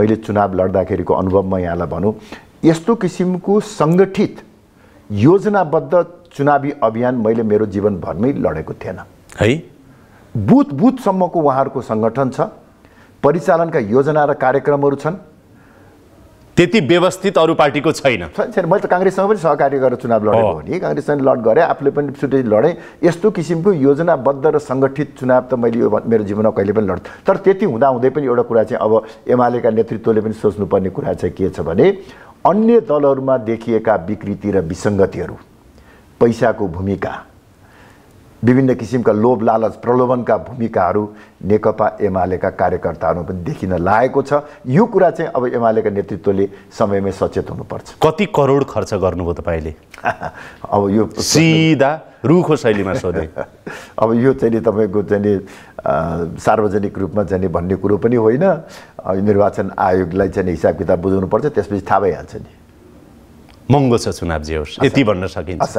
मैले चुनाव लड्दाखेरिको अनुभव म यहाँलाई भनौँ यस्तो किसिमको सङ्गठित योजनाबद्ध चुनावी अभियान मैले मेरो जीवनभरमै लडेको थिएन है बुथ बुथसम्मको उहाँहरूको सङ्गठन छ परिचालनका योजना र कार्यक्रमहरू छन् त्यति व्यवस्थित अरू पार्टीको छैन छैन मैले त काङ्ग्रेससँग पनि सहकार्य गरेर चुनाव लडेको हो नि काङ्ग्रेससँग लड गरेँ आफूले पनि छुट्टै लडेँ यस्तो किसिमको योजनाबद्ध र सङ्गठित चुनाव त मैले यो मेरो जीवनमा कहिले पनि लड्थेँ तर त्यति हुँदाहुँदै पनि एउटा कुरा चाहिँ अब एमालेका नेतृत्वले पनि सोच्नुपर्ने कुरा चाहिँ के छ भने अन्य दलहरूमा देखिएका विकृति र विसङ्गतिहरू पैसाको भूमिका विभिन्न किसिमका लोभ लालच प्रलोभनका भूमिकाहरू नेकपा एमालेका कार्यकर्ताहरू पनि देखिन लागेको छ यो कुरा चाहिँ अब एमालेका नेतृत्वले समयमै सचेत हुनुपर्छ कति करोड खर्च गर्नुभयो तपाईँले (laughs) अब यो सिधा रुखो शैलीमा सोधे (laughs) अब यो चाहिँ तपाईँको चाहिँ सार्वजनिक रूपमा चाहिँ भन्ने कुरो पनि होइन निर्वाचन आयोगलाई चाहिँ हिसाब किताब बुझाउनुपर्छ त्यसपछि थाहा भइहाल्छ नि महँगो छ चुनाव जे होस् यति भन्न सकिन्छ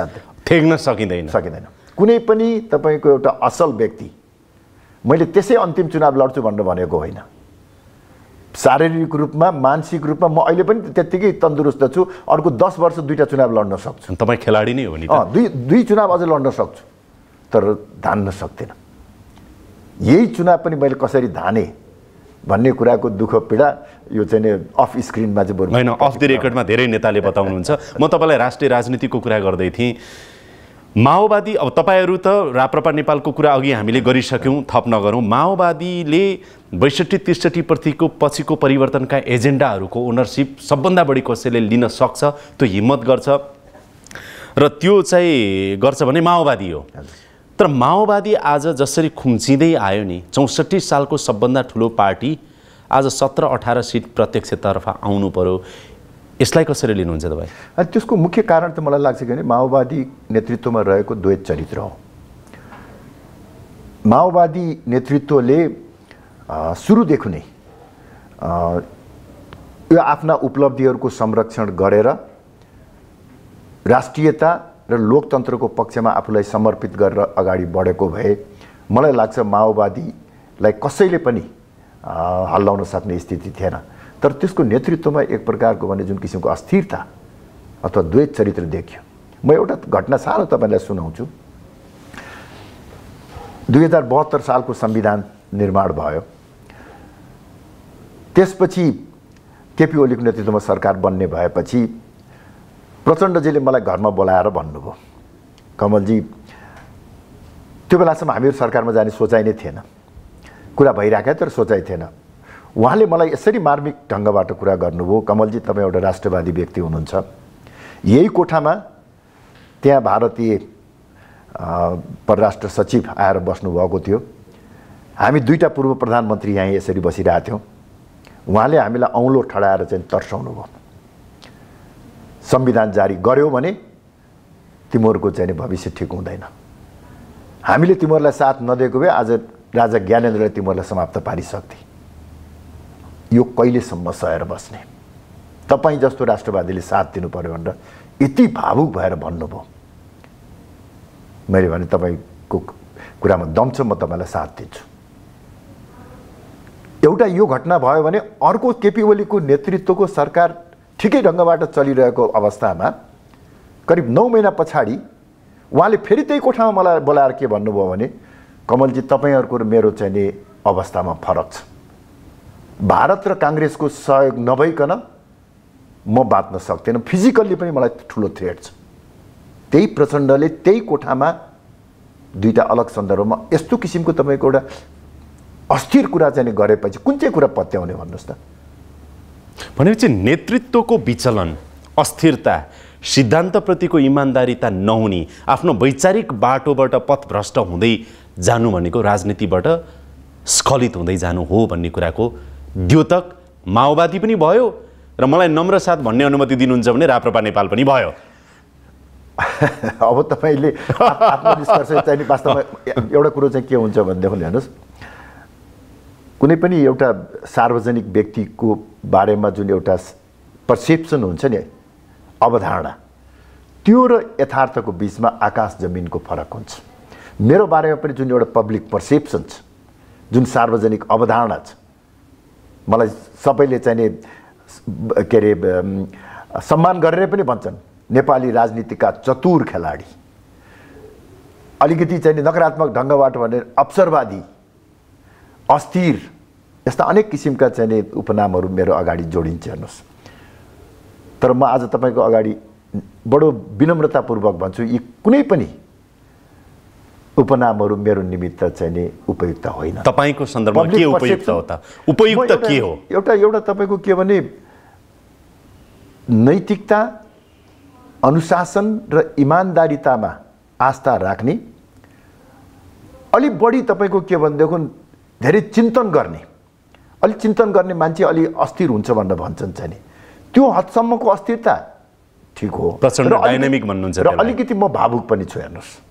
थ्याक्न सकिँदैन सकिँदैन कुनै पनि तपाईँको एउटा असल व्यक्ति मैले त्यसै अन्तिम चुनाव लड्छु भनेर भनेको होइन शारीरिक रूपमा मानसिक रूपमा म अहिले पनि त्यत्तिकै तन्दुरुस्त छु अर्को दस वर्ष दुईवटा चुनाव लड्न सक्छु तपाईँ खेलाडी नै हो नि दुई दुई चुनाव अझै लड्न सक्छु तर धान्न सक्दिनँ यही चुनाव पनि मैले कसरी धाने भन्ने कुराको दुःख पीडा यो चाहिँ अफ स्क्रिनमा चाहिँ बरु होइन अफ द रेकर्डमा धेरै नेताले बताउनुहुन्छ म तपाईँलाई राष्ट्रिय राजनीतिको कुरा गर्दै थिएँ माओवादी अब तपाईँहरू त राप्रपा नेपालको कुरा अघि हामीले गरिसक्यौँ थप नगरौँ माओवादीले बैसठी त्रिसठी प्रतिको पछिको परिवर्तनका एजेन्डाहरूको ओनरसिप सबभन्दा बढी कसैले लिन सक्छ त्यो हिम्मत गर्छ र त्यो चाहिँ गर्छ भने माओवादी हो तर माओवादी आज जसरी खुम्चिँदै आयो नि चौसठी सालको सबभन्दा ठुलो पार्टी आज सत्र अठार सिट प्रत्यक्षतर्फ आउनु पऱ्यो यसलाई कसरी लिनुहुन्छ तपाईँ त्यसको मुख्य कारण त मलाई लाग्छ किनभने माओवादी नेतृत्वमा रहेको द्वैत चरित्र हो माओवादी नेतृत्वले सुरुदेखि नै यो आफ्ना उपलब्धिहरूको संरक्षण गरेर राष्ट्रियता र लोकतन्त्रको पक्षमा आफूलाई समर्पित गरेर अगाडि बढेको भए मलाई लाग्छ माओवादीलाई कसैले पनि हल्लाउन सक्ने स्थिति थिएन तर त्यसको नेतृत्वमा एक प्रकारको भने जुन किसिमको अस्थिरता अथवा द्वैत चरित्र देखियो म एउटा घटना सानो तपाईँलाई सुनाउँछु दुई हजार बहत्तर सालको संविधान निर्माण भयो त्यसपछि केपी ओलीको नेतृत्वमा सरकार बन्ने भएपछि प्रचण्डजीले मलाई घरमा बोलाएर भन्नुभयो कमलजी त्यो बेलासम्म हामीहरू सरकारमा जाने सोचाइ नै थिएन कुरा भइरहेको तर सोचाइ थिएन उहाँले मलाई यसरी मार्मिक ढङ्गबाट कुरा गर्नुभयो कमलजी तपाईँ एउटा राष्ट्रवादी व्यक्ति हुनुहुन्छ यही कोठामा त्यहाँ भारतीय परराष्ट्र सचिव आएर बस्नुभएको थियो हामी दुईवटा पूर्व प्रधानमन्त्री यहाँ यसरी बसिरहेको थियौँ उहाँले हामीलाई औँलो ठडाएर चाहिँ तर्साउनु भयो संविधान जारी गर्यो भने तिमीहरूको चाहिँ भविष्य ठिक हुँदैन हामीले तिमीहरूलाई साथ नदिएको भए आज राजा ज्ञानेन्द्रले तिमीहरूलाई समाप्त पारिसक्थे यो कहिलेसम्म सहेर बस्ने तपाईँ जस्तो राष्ट्रवादीले साथ दिनु पऱ्यो भनेर यति भावुक भएर भन्नुभयो मैले भने तपाईँको कुरामा दम छ म तपाईँलाई साथ दिन्छु एउटा यो घटना भयो भने अर्को केपी ओलीको नेतृत्वको सरकार ठिकै ढङ्गबाट चलिरहेको अवस्थामा करिब नौ महिना पछाडि उहाँले फेरि त्यही कोठामा मलाई बोलाएर के भन्नुभयो भने कमलजी तपाईँहरूको मेरो चाहिँ नि अवस्थामा फरक छ भारत र काङ्ग्रेसको सहयोग नभइकन म बाँच्न सक्दिनँ फिजिकल्ली पनि मलाई ठुलो थ्रेट छ त्यही प्रचण्डले त्यही कोठामा दुईवटा अलग सन्दर्भमा यस्तो किसिमको तपाईँको एउटा अस्थिर कुरा चाहिँ गरेपछि कुन चाहिँ कुरा पत्याउने भन्नुहोस् त भनेपछि नेतृत्वको विचलन अस्थिरता सिद्धान्तप्रतिको इमान्दारिता नहुने आफ्नो वैचारिक बाटोबाट पथभ्रष्ट हुँदै जानु भनेको राजनीतिबाट स्खलित हुँदै जानु हो भन्ने कुराको द्योतक माओवादी पनि भयो र मलाई नम्र साथ भन्ने अनुमति दिनुहुन्छ भने राप्रपा नेपाल पनि भयो (laughs) अब तपाईँले आत्मविश्वास चाहिँ वास्तवमा एउटा कुरो चाहिँ के हुन्छ भनेदेखि हेर्नुहोस् कुनै पनि एउटा सार्वजनिक व्यक्तिको बारेमा जुन एउटा पर्सेप्सन हुन्छ नि अवधारणा त्यो र यथार्थको बिचमा आकाश जमिनको फरक हुन्छ मेरो बारेमा पनि जुन एउटा पब्लिक पर्सेप्सन छ जुन सार्वजनिक अवधारणा छ मलाई सबैले चाहिँ के अरे सम्मान गरेर पनि भन्छन् नेपाली राजनीतिका चतुर खेलाडी अलिकति चाहिँ नकारात्मक ढङ्गबाट भने अवसरवादी अस्थिर यस्ता अनेक किसिमका चाहिने उपनामहरू मेरो अगाडि जोडिन्छ हेर्नुहोस् तर म आज तपाईँको अगाडि बडो विनम्रतापूर्वक भन्छु यी कुनै पनि उपनामहरू मेरो निमित्त चाहिँ नि उपयुक्त होइन तपाईँको सन्दर्भमा के उपयुक्त हो उपयुक्त के हो एउटा एउटा तपाईँको के भने नैतिकता अनुशासन र इमान्दारितामा आस्था राख्ने अलिक बढी तपाईँको के भनेदेखि धेरै चिन्तन गर्ने अलि चिन्तन गर्ने मान्छे अलि अस्थिर हुन्छ भनेर भन्छन् चाहिँ नि त्यो हदसम्मको अस्थिरता ठिक हो भन्नुहुन्छ र अलिकति म भावुक पनि छु हेर्नुहोस्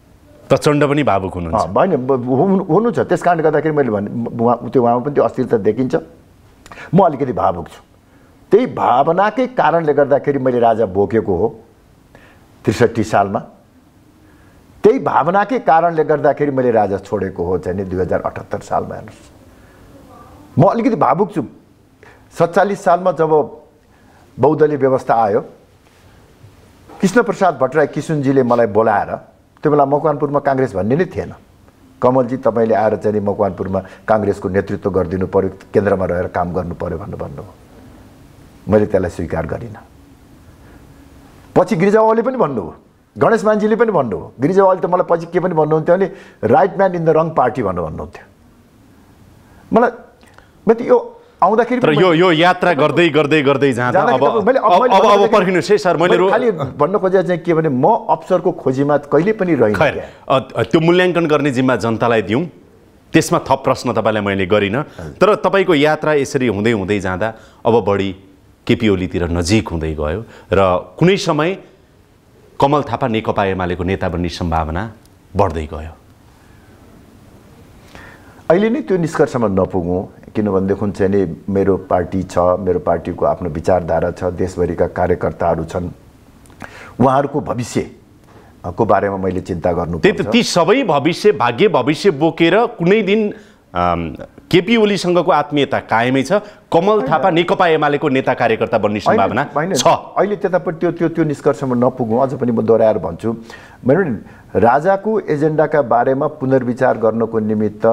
प्रचण्ड पनि भावुक हुनुहुन्छ होइन हुनु छ त्यस कारणले गर्दाखेरि मैले भने उहाँ त्यो उहाँमा पनि त्यो अस्थिरता देखिन्छ म अलिकति भावुक छु त्यही भावनाकै कारणले गर्दाखेरि मैले राजा बोकेको हो त्रिसठी सालमा त्यही भावनाकै कारणले गर्दाखेरि मैले राजा छोडेको हो चाहिँ दुई हजार अठहत्तर सालमा हेर्नुहोस् म अलिकति भावुक छु सत्तालिस सालमा जब बौद्धली व्यवस्था आयो कृष्णप्रसाद भट्टराई किसुनजीले मलाई बोलाएर त्यो बेला मकवानपुरमा काङ्ग्रेस भन्ने नै थिएन कमलजी तपाईँले आएर चाहिँ मकवानपुरमा काङ्ग्रेसको नेतृत्व गरिदिनु पऱ्यो केन्द्रमा रहेर काम गर्नु पऱ्यो भन्नु भन्नुभयो मैले त्यसलाई स्वीकार गरिनँ पछि गिरिजावाले पनि भन्नुभयो गणेश मान्जीले पनि भन्नुभयो गिरिजावाले त मलाई पछि के पनि भन्नुहुन्थ्यो भने right man in the wrong party भनेर भन्नुहुन्थ्यो मलाई म यो आउँदाखेरि तर यो यो यात्रा गर्दै गर्दै गर्दै जाँदा अब अब अब पर्खिनुहोस् है सर मैले खालि भन्न खोजेको चाहिँ के भने म अवसरको खोजीमा कहिले पनि रहेन त्यो मूल्याङ्कन गर्ने जिम्मा जनतालाई दिउँ त्यसमा थप प्रश्न तपाईँलाई मैले गरिनँ तर तपाईँको यात्रा यसरी हुँदै हुँदै जाँदा अब बढी केपी नजिक हुँदै गयो र कुनै समय कमल थापा नेकपा एमालेको नेता बन्ने सम्भावना बढ्दै गयो अहिले नै त्यो निष्कर्षमा नपुगौँ किनभनेदेखि चाहिँ नि मेरो पार्टी छ मेरो पार्टीको आफ्नो विचारधारा छ देशभरिका कार्यकर्ताहरू छन् उहाँहरूको भविष्य को बारेमा मैले चिन्ता गर्नु त्यही त ती सबै भविष्य भाग्य भविष्य बोकेर कुनै दिन केपी ओलीसँगको आत्मीयता कायमै छ कमल थापा नेकपा एमालेको नेता कार्यकर्ता बन्ने सम्भावना छ अहिले त्यतापट्टि त्यो त्यो त्यो निष्कर्षमा नपुगौँ अझ पनि म दोहोऱ्याएर भन्छु मेरो राजाको एजेन्डाका बारेमा पुनर्विचार गर्नको निमित्त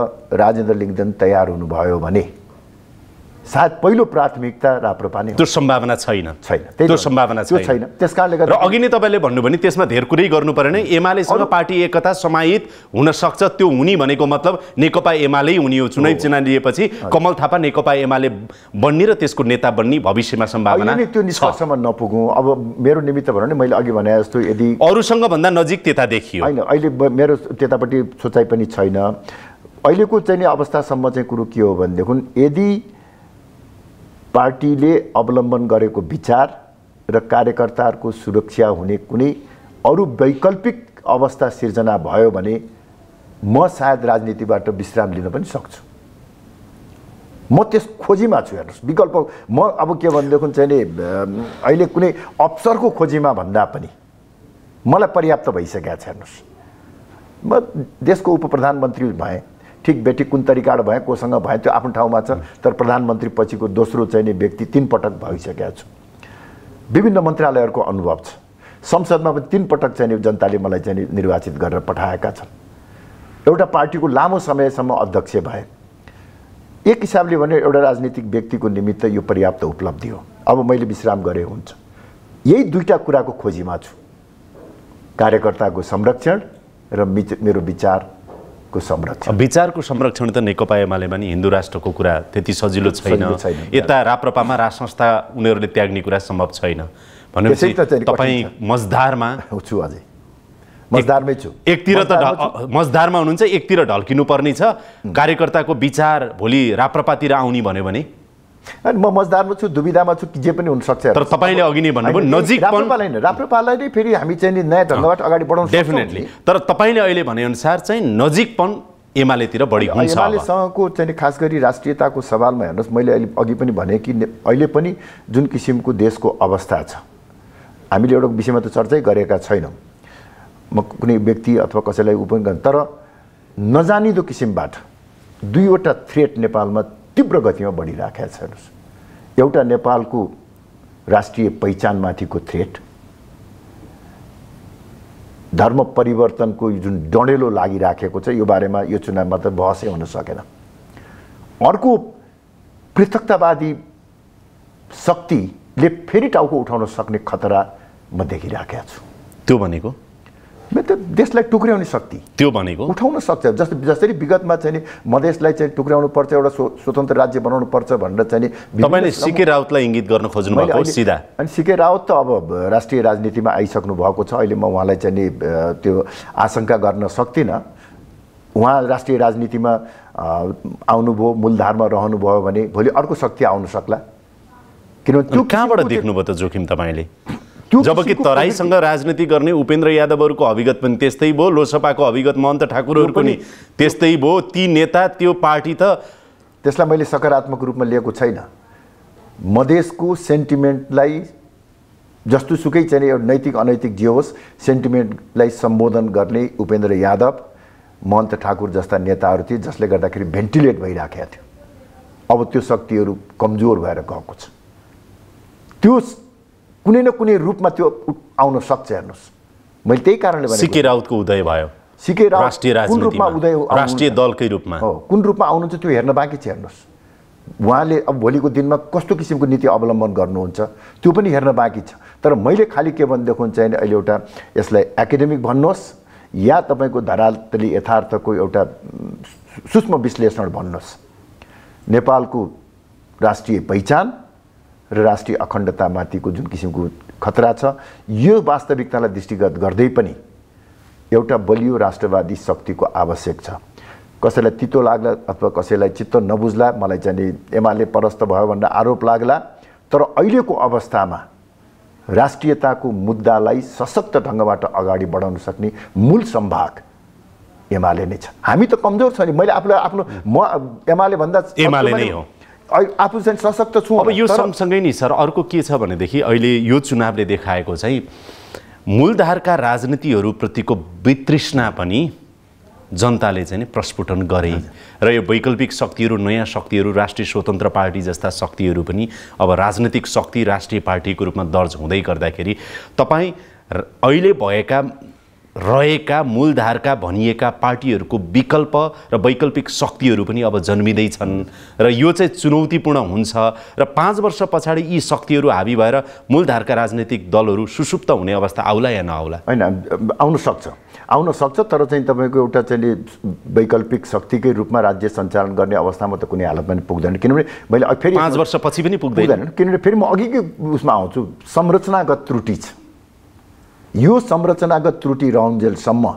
राजेन्द्र लिङ्गदेन तयार हुनुभयो भने सायद पहिलो प्राथमिकता राप्रो नै त्यो सम्भावना छैन छैन त्यो सम्भावना छैन छैन त्यस कारणले गर्दा अघि नै तपाईँले भन्नुभयो भने त्यसमा धेर कुरै गर्नु परेन एमालेसँग पार्टी एकता समाहित हुन सक्छ त्यो हुने भनेको मतलब नेकपा एमाले हुने हो चुनाव लिएपछि कमल थापा नेकपा एमाले बन्ने र त्यसको नेता बन्ने भविष्यमा सम्भावना त्यो निष्कर्षमा नपुगौँ अब मेरो निमित्त भनौँ न मैले अघि भने जस्तो यदि अरूसँग भन्दा नजिक त्यता देखियो होइन अहिले मेरो त्यतापट्टि सोचाइ पनि छैन अहिलेको चाहिँ अवस्थासम्म चाहिँ कुरो के हो भनेदेखि यदि पार्टीले अवलम्बन गरेको विचार र कार्यकर्ताहरूको सुरक्षा हुने कुनै अरू वैकल्पिक अवस्था सिर्जना भयो भने म सायद राजनीतिबाट विश्राम लिन पनि सक्छु म त्यस खोजीमा छु हेर्नुहोस् विकल्प म अब के भनेदेखि चाहिँ नि अहिले कुनै अवसरको खोजीमा भन्दा पनि मलाई पर्याप्त भइसकेको छ हेर्नुहोस् म देशको उप प्रधानमन्त्री भएँ ठिक भेटी कुन तरिकाबाट भए कोसँग भए त्यो आफ्नो ठाउँमा छ तर प्रधानमन्त्री पछिको दोस्रो चाहिँ नि व्यक्ति तिन पटक भइसकेका छु विभिन्न मन्त्रालयहरूको अनुभव छ संसदमा पनि तिन पटक चाहिँ जनताले मलाई चाहिँ निर्वाचित गरेर पठाएका छन् एउटा पार्टीको लामो समयसम्म अध्यक्ष भए एक हिसाबले भने एउटा राजनीतिक व्यक्तिको निमित्त यो पर्याप्त उपलब्धि हो अब मैले विश्राम गरे हुन्छ यही दुईवटा कुराको खोजीमा छु कार्यकर्ताको संरक्षण र मेरो विचार को संरक्षण विचारको संरक्षण त नेकपा एमाले पनि हिन्दू राष्ट्रको कुरा त्यति सजिलो छैन यता राप्रपामा राज संस्था उनीहरूले त्याग्ने कुरा सम्भव छैन भनेपछि तपाईँ मजदारमा (laughs) छु अझै मजदारमै छु एकतिर त मजदारमा हुनुहुन्छ एकतिर ढल्किनु पर्ने छ कार्यकर्ताको विचार भोलि राप्रपातिर आउने भन्यो भने अनि म मजदारमा छु दुविधामा छु जे पनि हुनसक्छ तर तपाईँले अघि नै भन्नुभयो नजिक राप्रपालाई नै नै फेरि हामी चाहिँ नयाँ ढङ्गबाट अगाडि बढाउनु डेफिनेटली तर तपाईँले अहिले भनेअनुसार चाहिँ नजिक नजिकपन एमालेतिर बढी हुन्छ एमालेसँगको चाहिँ खास गरी राष्ट्रियताको सवालमा हेर्नुहोस् मैले अहिले अघि पनि भने कि अहिले पनि जुन किसिमको देशको अवस्था छ हामीले एउटा विषयमा त चर्चै गरेका छैनौँ म कुनै व्यक्ति अथवा कसैलाई उप तर नजानिदो किसिमबाट दुईवटा थ्रेट नेपालमा तीव्र गतिमा बढिराखेका छन् एउटा नेपालको राष्ट्रिय पहिचानमाथिको थ्रेट धर्म परिवर्तनको जुन डढेलो लागिराखेको छ यो बारेमा यो चुनावमा त बहसै हुन सकेन अर्को पृथकतावादी शक्तिले फेरि टाउको उठाउन सक्ने खतरा म देखिराखेका छु त्यो भनेको त्यो देशलाई टुक्र्याउने शक्ति त्यो भनेको उठाउन सक्छ जस्तो जसरी विगतमा चाहिँ मधेसलाई चाहिँ टुक्र्याउनु पर्छ एउटा स्वतन्त्र राज्य बनाउनु पर्छ भनेर चाहिँ तपाईँले सिके राउतलाई इङ्गित गर्न खोज्नु सिधा अनि सिके राउत त अब राष्ट्रिय राजनीतिमा आइसक्नु भएको छ अहिले म उहाँलाई चाहिँ त्यो आशंका गर्न सक्दिनँ उहाँ राष्ट्रिय राजनीतिमा आउनुभयो मूलधारमा रहनुभयो भने भोलि अर्को शक्ति आउनु सक्ला किनभने त्यो कहाँबाट देख्नुभयो त जोखिम तपाईँले जबकि तराईसँग राजनीति गर्ने उपेन्द्र यादवहरूको अभिगत पनि त्यस्तै भयो लोकसभाको अभिगत महन्त ठाकुरहरू पनि त्यस्तै भयो ती नेता त्यो पार्टी त त्यसलाई मैले सकारात्मक रूपमा लिएको छैन मधेसको सेन्टिमेन्टलाई जस्तो सुकै चाहिँ एउटा नैतिक अनैतिक जे होस् सेन्टिमेन्टलाई सम्बोधन गर्ने उपेन्द्र यादव महन्त ठाकुर जस्ता नेताहरू थिए जसले गर्दाखेरि भेन्टिलेट भइराखेका थियो अब त्यो शक्तिहरू कमजोर भएर गएको छ त्यो कुनै न कुनै रूपमा त्यो आउन सक्छ हेर्नुहोस् मैले त्यही कारणले सिके राउतको उदय भयो सिके राउत राष्ट्रिय कुन रूपमा उदय राष्ट्रिय दलकै रूपमा हो कुन रूपमा आउनुहुन्छ त्यो हेर्न बाँकी छ हेर्नुहोस् उहाँले अब भोलिको दिनमा कस्तो किसिमको नीति अवलम्बन गर्नुहुन्छ त्यो पनि हेर्न बाँकी छ तर मैले खालि के भनेदेखि चाहिँ अहिले एउटा यसलाई एकाडेमिक भन्नुहोस् या तपाईँको धरातली यथार्थको एउटा सूक्ष्म विश्लेषण भन्नुहोस् नेपालको राष्ट्रिय पहिचान र राष्ट्रिय अखण्डतामाथिको जुन किसिमको खतरा छ यो वास्तविकतालाई दृष्टिगत गर्दै पनि एउटा बलियो राष्ट्रवादी शक्तिको आवश्यक छ कसैलाई तितो लाग्ला अथवा कसैलाई चित्त नबुझ्ला मलाई चाहिँ एमाले परस्त भयो भनेर आरोप लाग्ला तर अहिलेको अवस्थामा राष्ट्रियताको मुद्दालाई सशक्त ढङ्गबाट अगाडि बढाउन सक्ने मूल सम्भाग एमाले नै छ हामी त कमजोर छ नि मैले आफूलाई आफ्नो म एमाले भन्दा एमाले नै हो आफू चाहिँ सशक्त छु अब यो सँगसँगै नि सर अर्को के छ भनेदेखि अहिले यो चुनावले देखाएको चाहिँ मूलधारका राजनीतिहरूप्रतिको वितृष्णा पनि जनताले चाहिँ प्रस्फुटन गरे र यो वैकल्पिक शक्तिहरू नयाँ शक्तिहरू राष्ट्रिय स्वतन्त्र पार्टी जस्ता शक्तिहरू पनि अब राजनीतिक शक्ति राष्ट्रिय पार्टीको रूपमा दर्ज हुँदै गर्दाखेरि तपाईँ अहिले भएका रहेका मूलधारका भनिएका पार्टीहरूको विकल्प र वैकल्पिक शक्तिहरू पनि अब जन्मिँदैछन् र यो चाहिँ चुनौतीपूर्ण हुन्छ र पाँच वर्ष पछाडि यी शक्तिहरू हाबी भएर मूलधारका राजनैतिक दलहरू सुसुप्त हुने अवस्था आउला या नआउला होइन आउन सक्छ आउन सक्छ तर चाहिँ तपाईँको एउटा चाहिँ वैकल्पिक शक्तिकै रूपमा राज्य सञ्चालन गर्ने अवस्थामा त कुनै हालतमा पनि पुग्दैन किनभने मैले फेरि पाँच वर्षपछि पनि पुग्दैन किनभने फेरि म अघिकै उसमा आउँछु संरचनागत त्रुटि छ यो संरचनागत त्रुटि रहन्जेलसम्म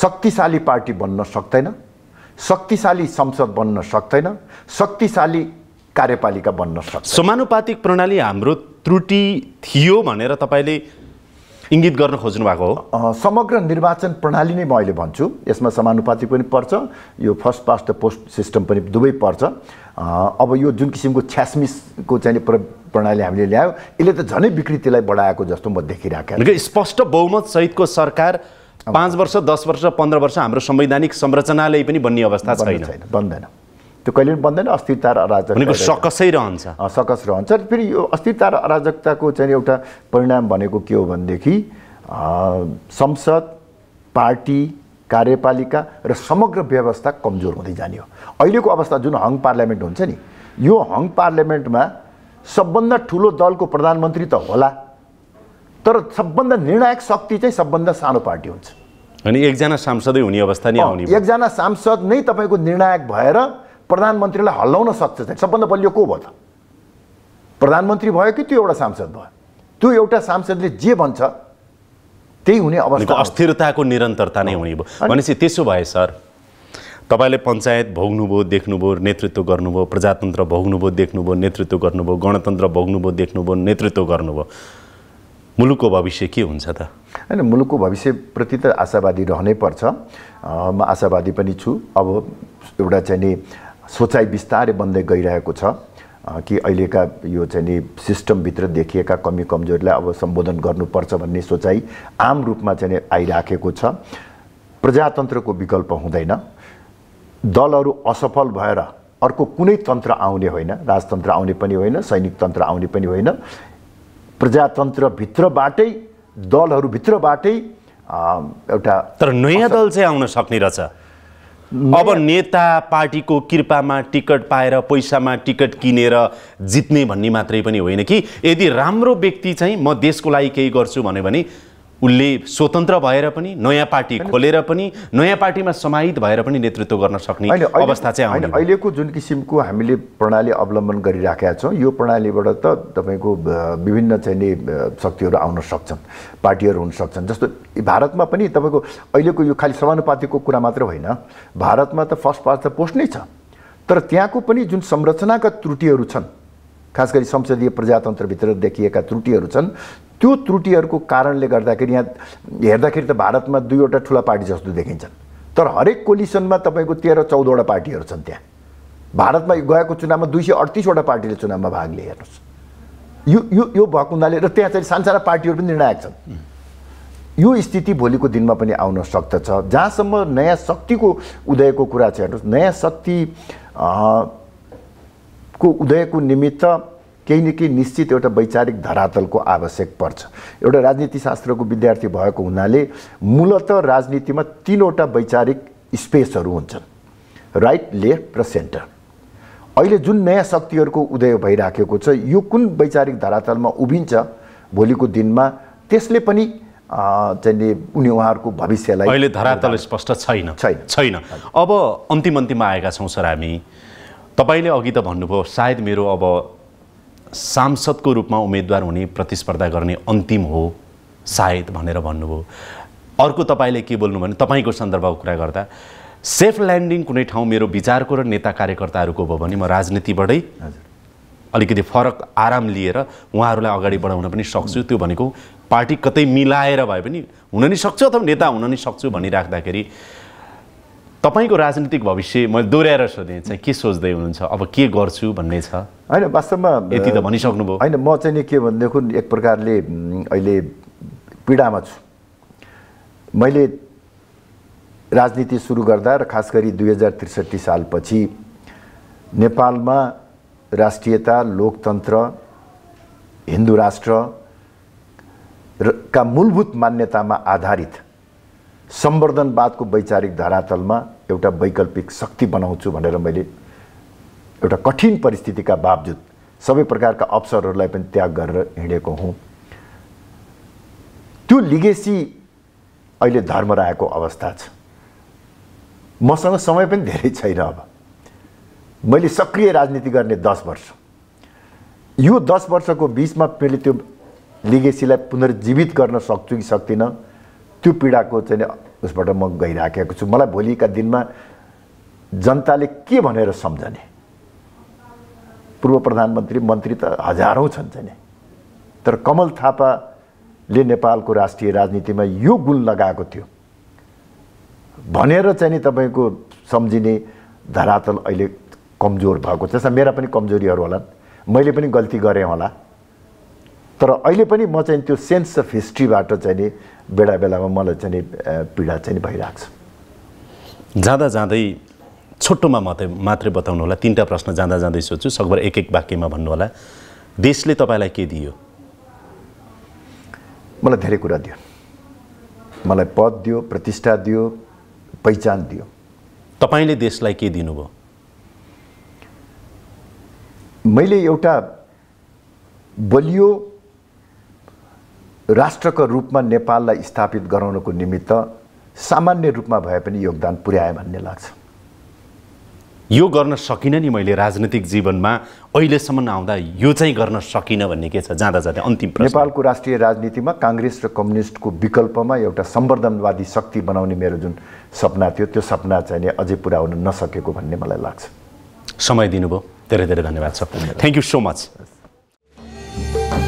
शक्तिशाली पार्टी बन्न सक्दैन शक्तिशाली संसद बन्न सक्दैन शक्तिशाली कार्यपालिका बन्न सक्छ समानुपातिक प्रणाली हाम्रो त्रुटि थियो भनेर तपाईँले इङ्गित गर्न खोज्नु भएको हो समग्र निर्वाचन प्रणाली नै म अहिले भन्छु यसमा समानुपातिक पनि पर्छ यो first past the post system पनि दुवै पर्छ अब यो जुन किसिमको छ्यासमिसको चाहिँ प्र प्रणाली हामीले ल्यायो यसले त झनै विकृतिलाई बढाएको जस्तो म देखिरहेको स्पष्ट बहुमत सहितको सरकार पाँच वर्ष दस वर्ष पन्ध्र वर्ष हाम्रो संवैधानिक संरचनाले पनि बन्ने अवस्था छैन बन्दैन त्यो कहिले पनि बन्दैन अस्थिरता र अराजकता सकसै रहन्छ सकस रहन्छ फेरि यो अस्थिरता र अराजकताको चाहिँ एउटा परिणाम भनेको के हो भनेदेखि संसद पार्टी कार्यपालिका र समग्र व्यवस्था कमजोर हुँदै जाने हो अहिलेको अवस्था जुन हङ पार्लियामेन्ट हुन्छ नि यो हङ पार्लियामेन्टमा सबभन्दा ठुलो दलको प्रधानमन्त्री त होला तर सबभन्दा निर्णायक शक्ति चाहिँ सबभन्दा सानो पार्टी हुन्छ अनि एकजना सांसदै हुने अवस्था नै आउने एकजना सांसद नै तपाईँको निर्णायक भएर प्रधानमन्त्रीलाई हल्लाउन सक्छ सबभन्दा बलियो को भयो त प्रधानमन्त्री भयो कि त्यो एउटा सांसद भयो त्यो एउटा सांसदले जे भन्छ त्यही हुने अवस्था अस्थिरताको निरन्तरता नै हुने भयो भनेपछि त्यसो भए सर तपाईँले पञ्चायत भोग्नुभयो देख्नुभयो नेतृत्व गर्नुभयो प्रजातन्त्र भोग्नुभयो देख्नुभयो नेतृत्व गर्नुभयो गणतन्त्र भोग्नुभयो देख्नुभयो नेतृत्व गर्नुभयो मुलुकको भविष्य के हुन्छ त होइन मुलुकको भविष्यप्रति त आशावादी रहनै पर्छ म आशावादी पनि छु अब एउटा चाहिँ नि सोचाइ बिस्तारै बन्दै गइरहेको छ कि अहिलेका यो चाहिँ नि सिस्टमभित्र देखिएका कमी कमजोरीलाई अब सम्बोधन गर्नुपर्छ भन्ने सोचाइ आम रूपमा चाहिँ आइराखेको छ प्रजातन्त्रको विकल्प हुँदैन दलहरू असफल भएर अर्को कुनै तन्त्र आउने होइन राजतन्त्र आउने पनि होइन सैनिक तन्त्र आउने पनि होइन प्रजातन्त्रभित्रबाटै दलहरूभित्रबाटै एउटा तर नयाँ दल चाहिँ आउन सक्ने रहेछ अब नेता पार्टीको कृपामा टिकट पाएर पैसामा टिकट किनेर जित्ने भन्ने मात्रै पनि होइन कि यदि राम्रो व्यक्ति चाहिँ म देशको लागि केही गर्छु भन्यो भने उसले स्वतन्त्र भएर पनि नयाँ पार्टी खोलेर पनि नयाँ पार्टीमा समाहित भएर पनि नेतृत्व गर्न सक्ने अवस्था चाहिँ आउने अहिलेको जुन किसिमको हामीले प्रणाली अवलम्बन गरिराखेका छौँ यो प्रणालीबाट त तपाईँको विभिन्न चाहिने शक्तिहरू आउन सक्छन् पार्टीहरू हुन सक्छन् जस्तो भारतमा पनि तपाईँको अहिलेको यो खालि समानुपातिको कुरा मात्र होइन भारतमा त फर्स्ट पार्ट त पोस्ट नै छ तर त्यहाँको पनि जुन संरचनाका त्रुटिहरू छन् खास गरी संसदीय प्रजातन्त्रभित्र देखिएका त्रुटिहरू छन् त्यो त्रुटिहरूको कारणले गर्दाखेरि यहाँ हेर्दाखेरि त भारतमा दुईवटा ठुला पार्टी जस्तो देखिन्छन् तर हरेक कोलिसनमा तपाईँको तेह्र चौधवटा पार्टीहरू छन् त्यहाँ भारतमा गएको चुनावमा दुई सय अडतिसवटा पार्टीले चुनावमा भाग लिए हेर्नुहोस् यो यो यो भएको हुनाले र त्यहाँ चाहिँ सानसाना पार्टीहरू पनि निर्णायक छन् यो स्थिति भोलिको दिनमा पनि आउन सक्दछ जहाँसम्म नयाँ शक्तिको उदयको कुरा छ हेर्नुहोस् नयाँ शक्ति को उदयको निमित्त केही न केही निश्चित एउटा वैचारिक धरातलको आवश्यक पर्छ एउटा राजनीतिशास्त्रको विद्यार्थी भएको हुनाले मूलत राजनीतिमा तिनवटा वैचारिक स्पेसहरू हुन्छन् राइट लेफ्ट र सेन्टर अहिले जुन नयाँ शक्तिहरूको उदय भइराखेको छ यो कुन वैचारिक धरातलमा उभिन्छ भोलिको दिनमा त्यसले पनि चाहिँ उनी उहाँहरूको भविष्यलाई अहिले धरातल स्पष्ट छैन छैन छैन अब अन्तिम अन्तिममा आएका छौँ सर हामी तपाईँले अघि त भन्नुभयो सायद मेरो अब सांसदको रूपमा उम्मेदवार हुने प्रतिस्पर्धा गर्ने अन्तिम हो सायद भनेर भन्नुभयो अर्को तपाईँले के बोल्नु भने तपाईँको सन्दर्भको कुरा गर्दा सेफ ल्यान्डिङ कुनै ठाउँ मेरो विचारको र नेता कार्यकर्ताहरूको भयो भने म राजनीतिबाटै अलिकति फरक आराम लिएर उहाँहरूलाई अगाडि बढाउन पनि सक्छु त्यो भनेको पार्टी कतै मिलाएर भए पनि हुन नि सक्छु अथवा नेता हुन नि सक्छु भनिराख्दाखेरि तपाईँको राजनीतिक भविष्य मैले दोहोऱ्याएर सोधेँ चाहिँ के सोच्दै हुनुहुन्छ अब के गर्छु भन्ने छ होइन वास्तवमा यति त भनिसक्नुभयो होइन म चाहिँ नि के भनेदेखि एक प्रकारले अहिले पीडामा छु मैले राजनीति सुरु गर्दा र खास गरी दुई हजार त्रिसठी सालपछि नेपालमा राष्ट्रियता लोकतन्त्र हिन्दू राष्ट्र र का मूलभूत मान्यतामा आधारित सम्वर्धनवादको वैचारिक धरातलमा एउटा वैकल्पिक शक्ति बनाउँछु भनेर मैले एउटा कठिन परिस्थितिका बावजुद सबै प्रकारका अवसरहरूलाई पनि त्याग गरेर हिँडेको हुँ त्यो लिगेसी अहिले धर्मरायको अवस्था छ मसँग समय पनि धेरै छैन अब मैले सक्रिय राजनीति गर्ने दस वर्ष यो दस वर्षको बिचमा मैले त्यो लिगेसीलाई पुनर्जीवित गर्न सक्छु कि सक्दिनँ त्यो पीडाको चाहिँ उसबाट म गइराखेको छु मलाई भोलिका दिनमा जनताले के भनेर सम्झने पूर्व प्रधानमन्त्री मन्त्री त हजारौँ छन् चाहिँ तर कमल थापाले नेपालको राष्ट्रिय राजनीतिमा यो गुण लगाएको थियो भनेर चाहिँ नि तपाईँको सम्झिने धरातल अहिले कमजोर भएको त्यसमा मेरा पनि कमजोरीहरू होलान् मैले पनि गल्ती गरेँ होला तर अहिले पनि म चाहिँ त्यो सेन्स अफ हिस्ट्रीबाट चाहिँ नि बेला बेलामा मलाई चाहिँ पीडा चाहिँ भइरहेको छ जाँदा जाँदै छोटोमा मात्रै मात्रै बताउनु होला तिनवटा प्रश्न जाँदा जाँदै सोध्छु सकभर एक एक वाक्यमा भन्नुहोला देशले तपाईँलाई के दियो मलाई धेरै कुरा दियो मलाई पद दियो प्रतिष्ठा दियो पहिचान दियो तपाईँले देशलाई के दिनुभयो मैले एउटा बलियो राष्ट्रको रूपमा नेपाललाई स्थापित गराउनको निमित्त सामान्य रूपमा भए पनि योगदान पुर्याए भन्ने लाग्छ यो गर्न सकिनँ नि मैले राजनीतिक जीवनमा अहिलेसम्म आउँदा यो चाहिँ गर्न सकिनँ भन्ने के छ जाँदा जाँदै अन्तिम नेपालको राष्ट्रिय राजनीतिमा काङ्ग्रेस र कम्युनिस्टको विकल्पमा एउटा सम्वर्धनवादी शक्ति बनाउने मेरो जुन सपना थियो त्यो सपना चाहिँ अझै पुरा हुन नसकेको भन्ने मलाई लाग्छ समय दिनुभयो धेरै धेरै धन्यवाद छ थ्याङ्क यू सो मच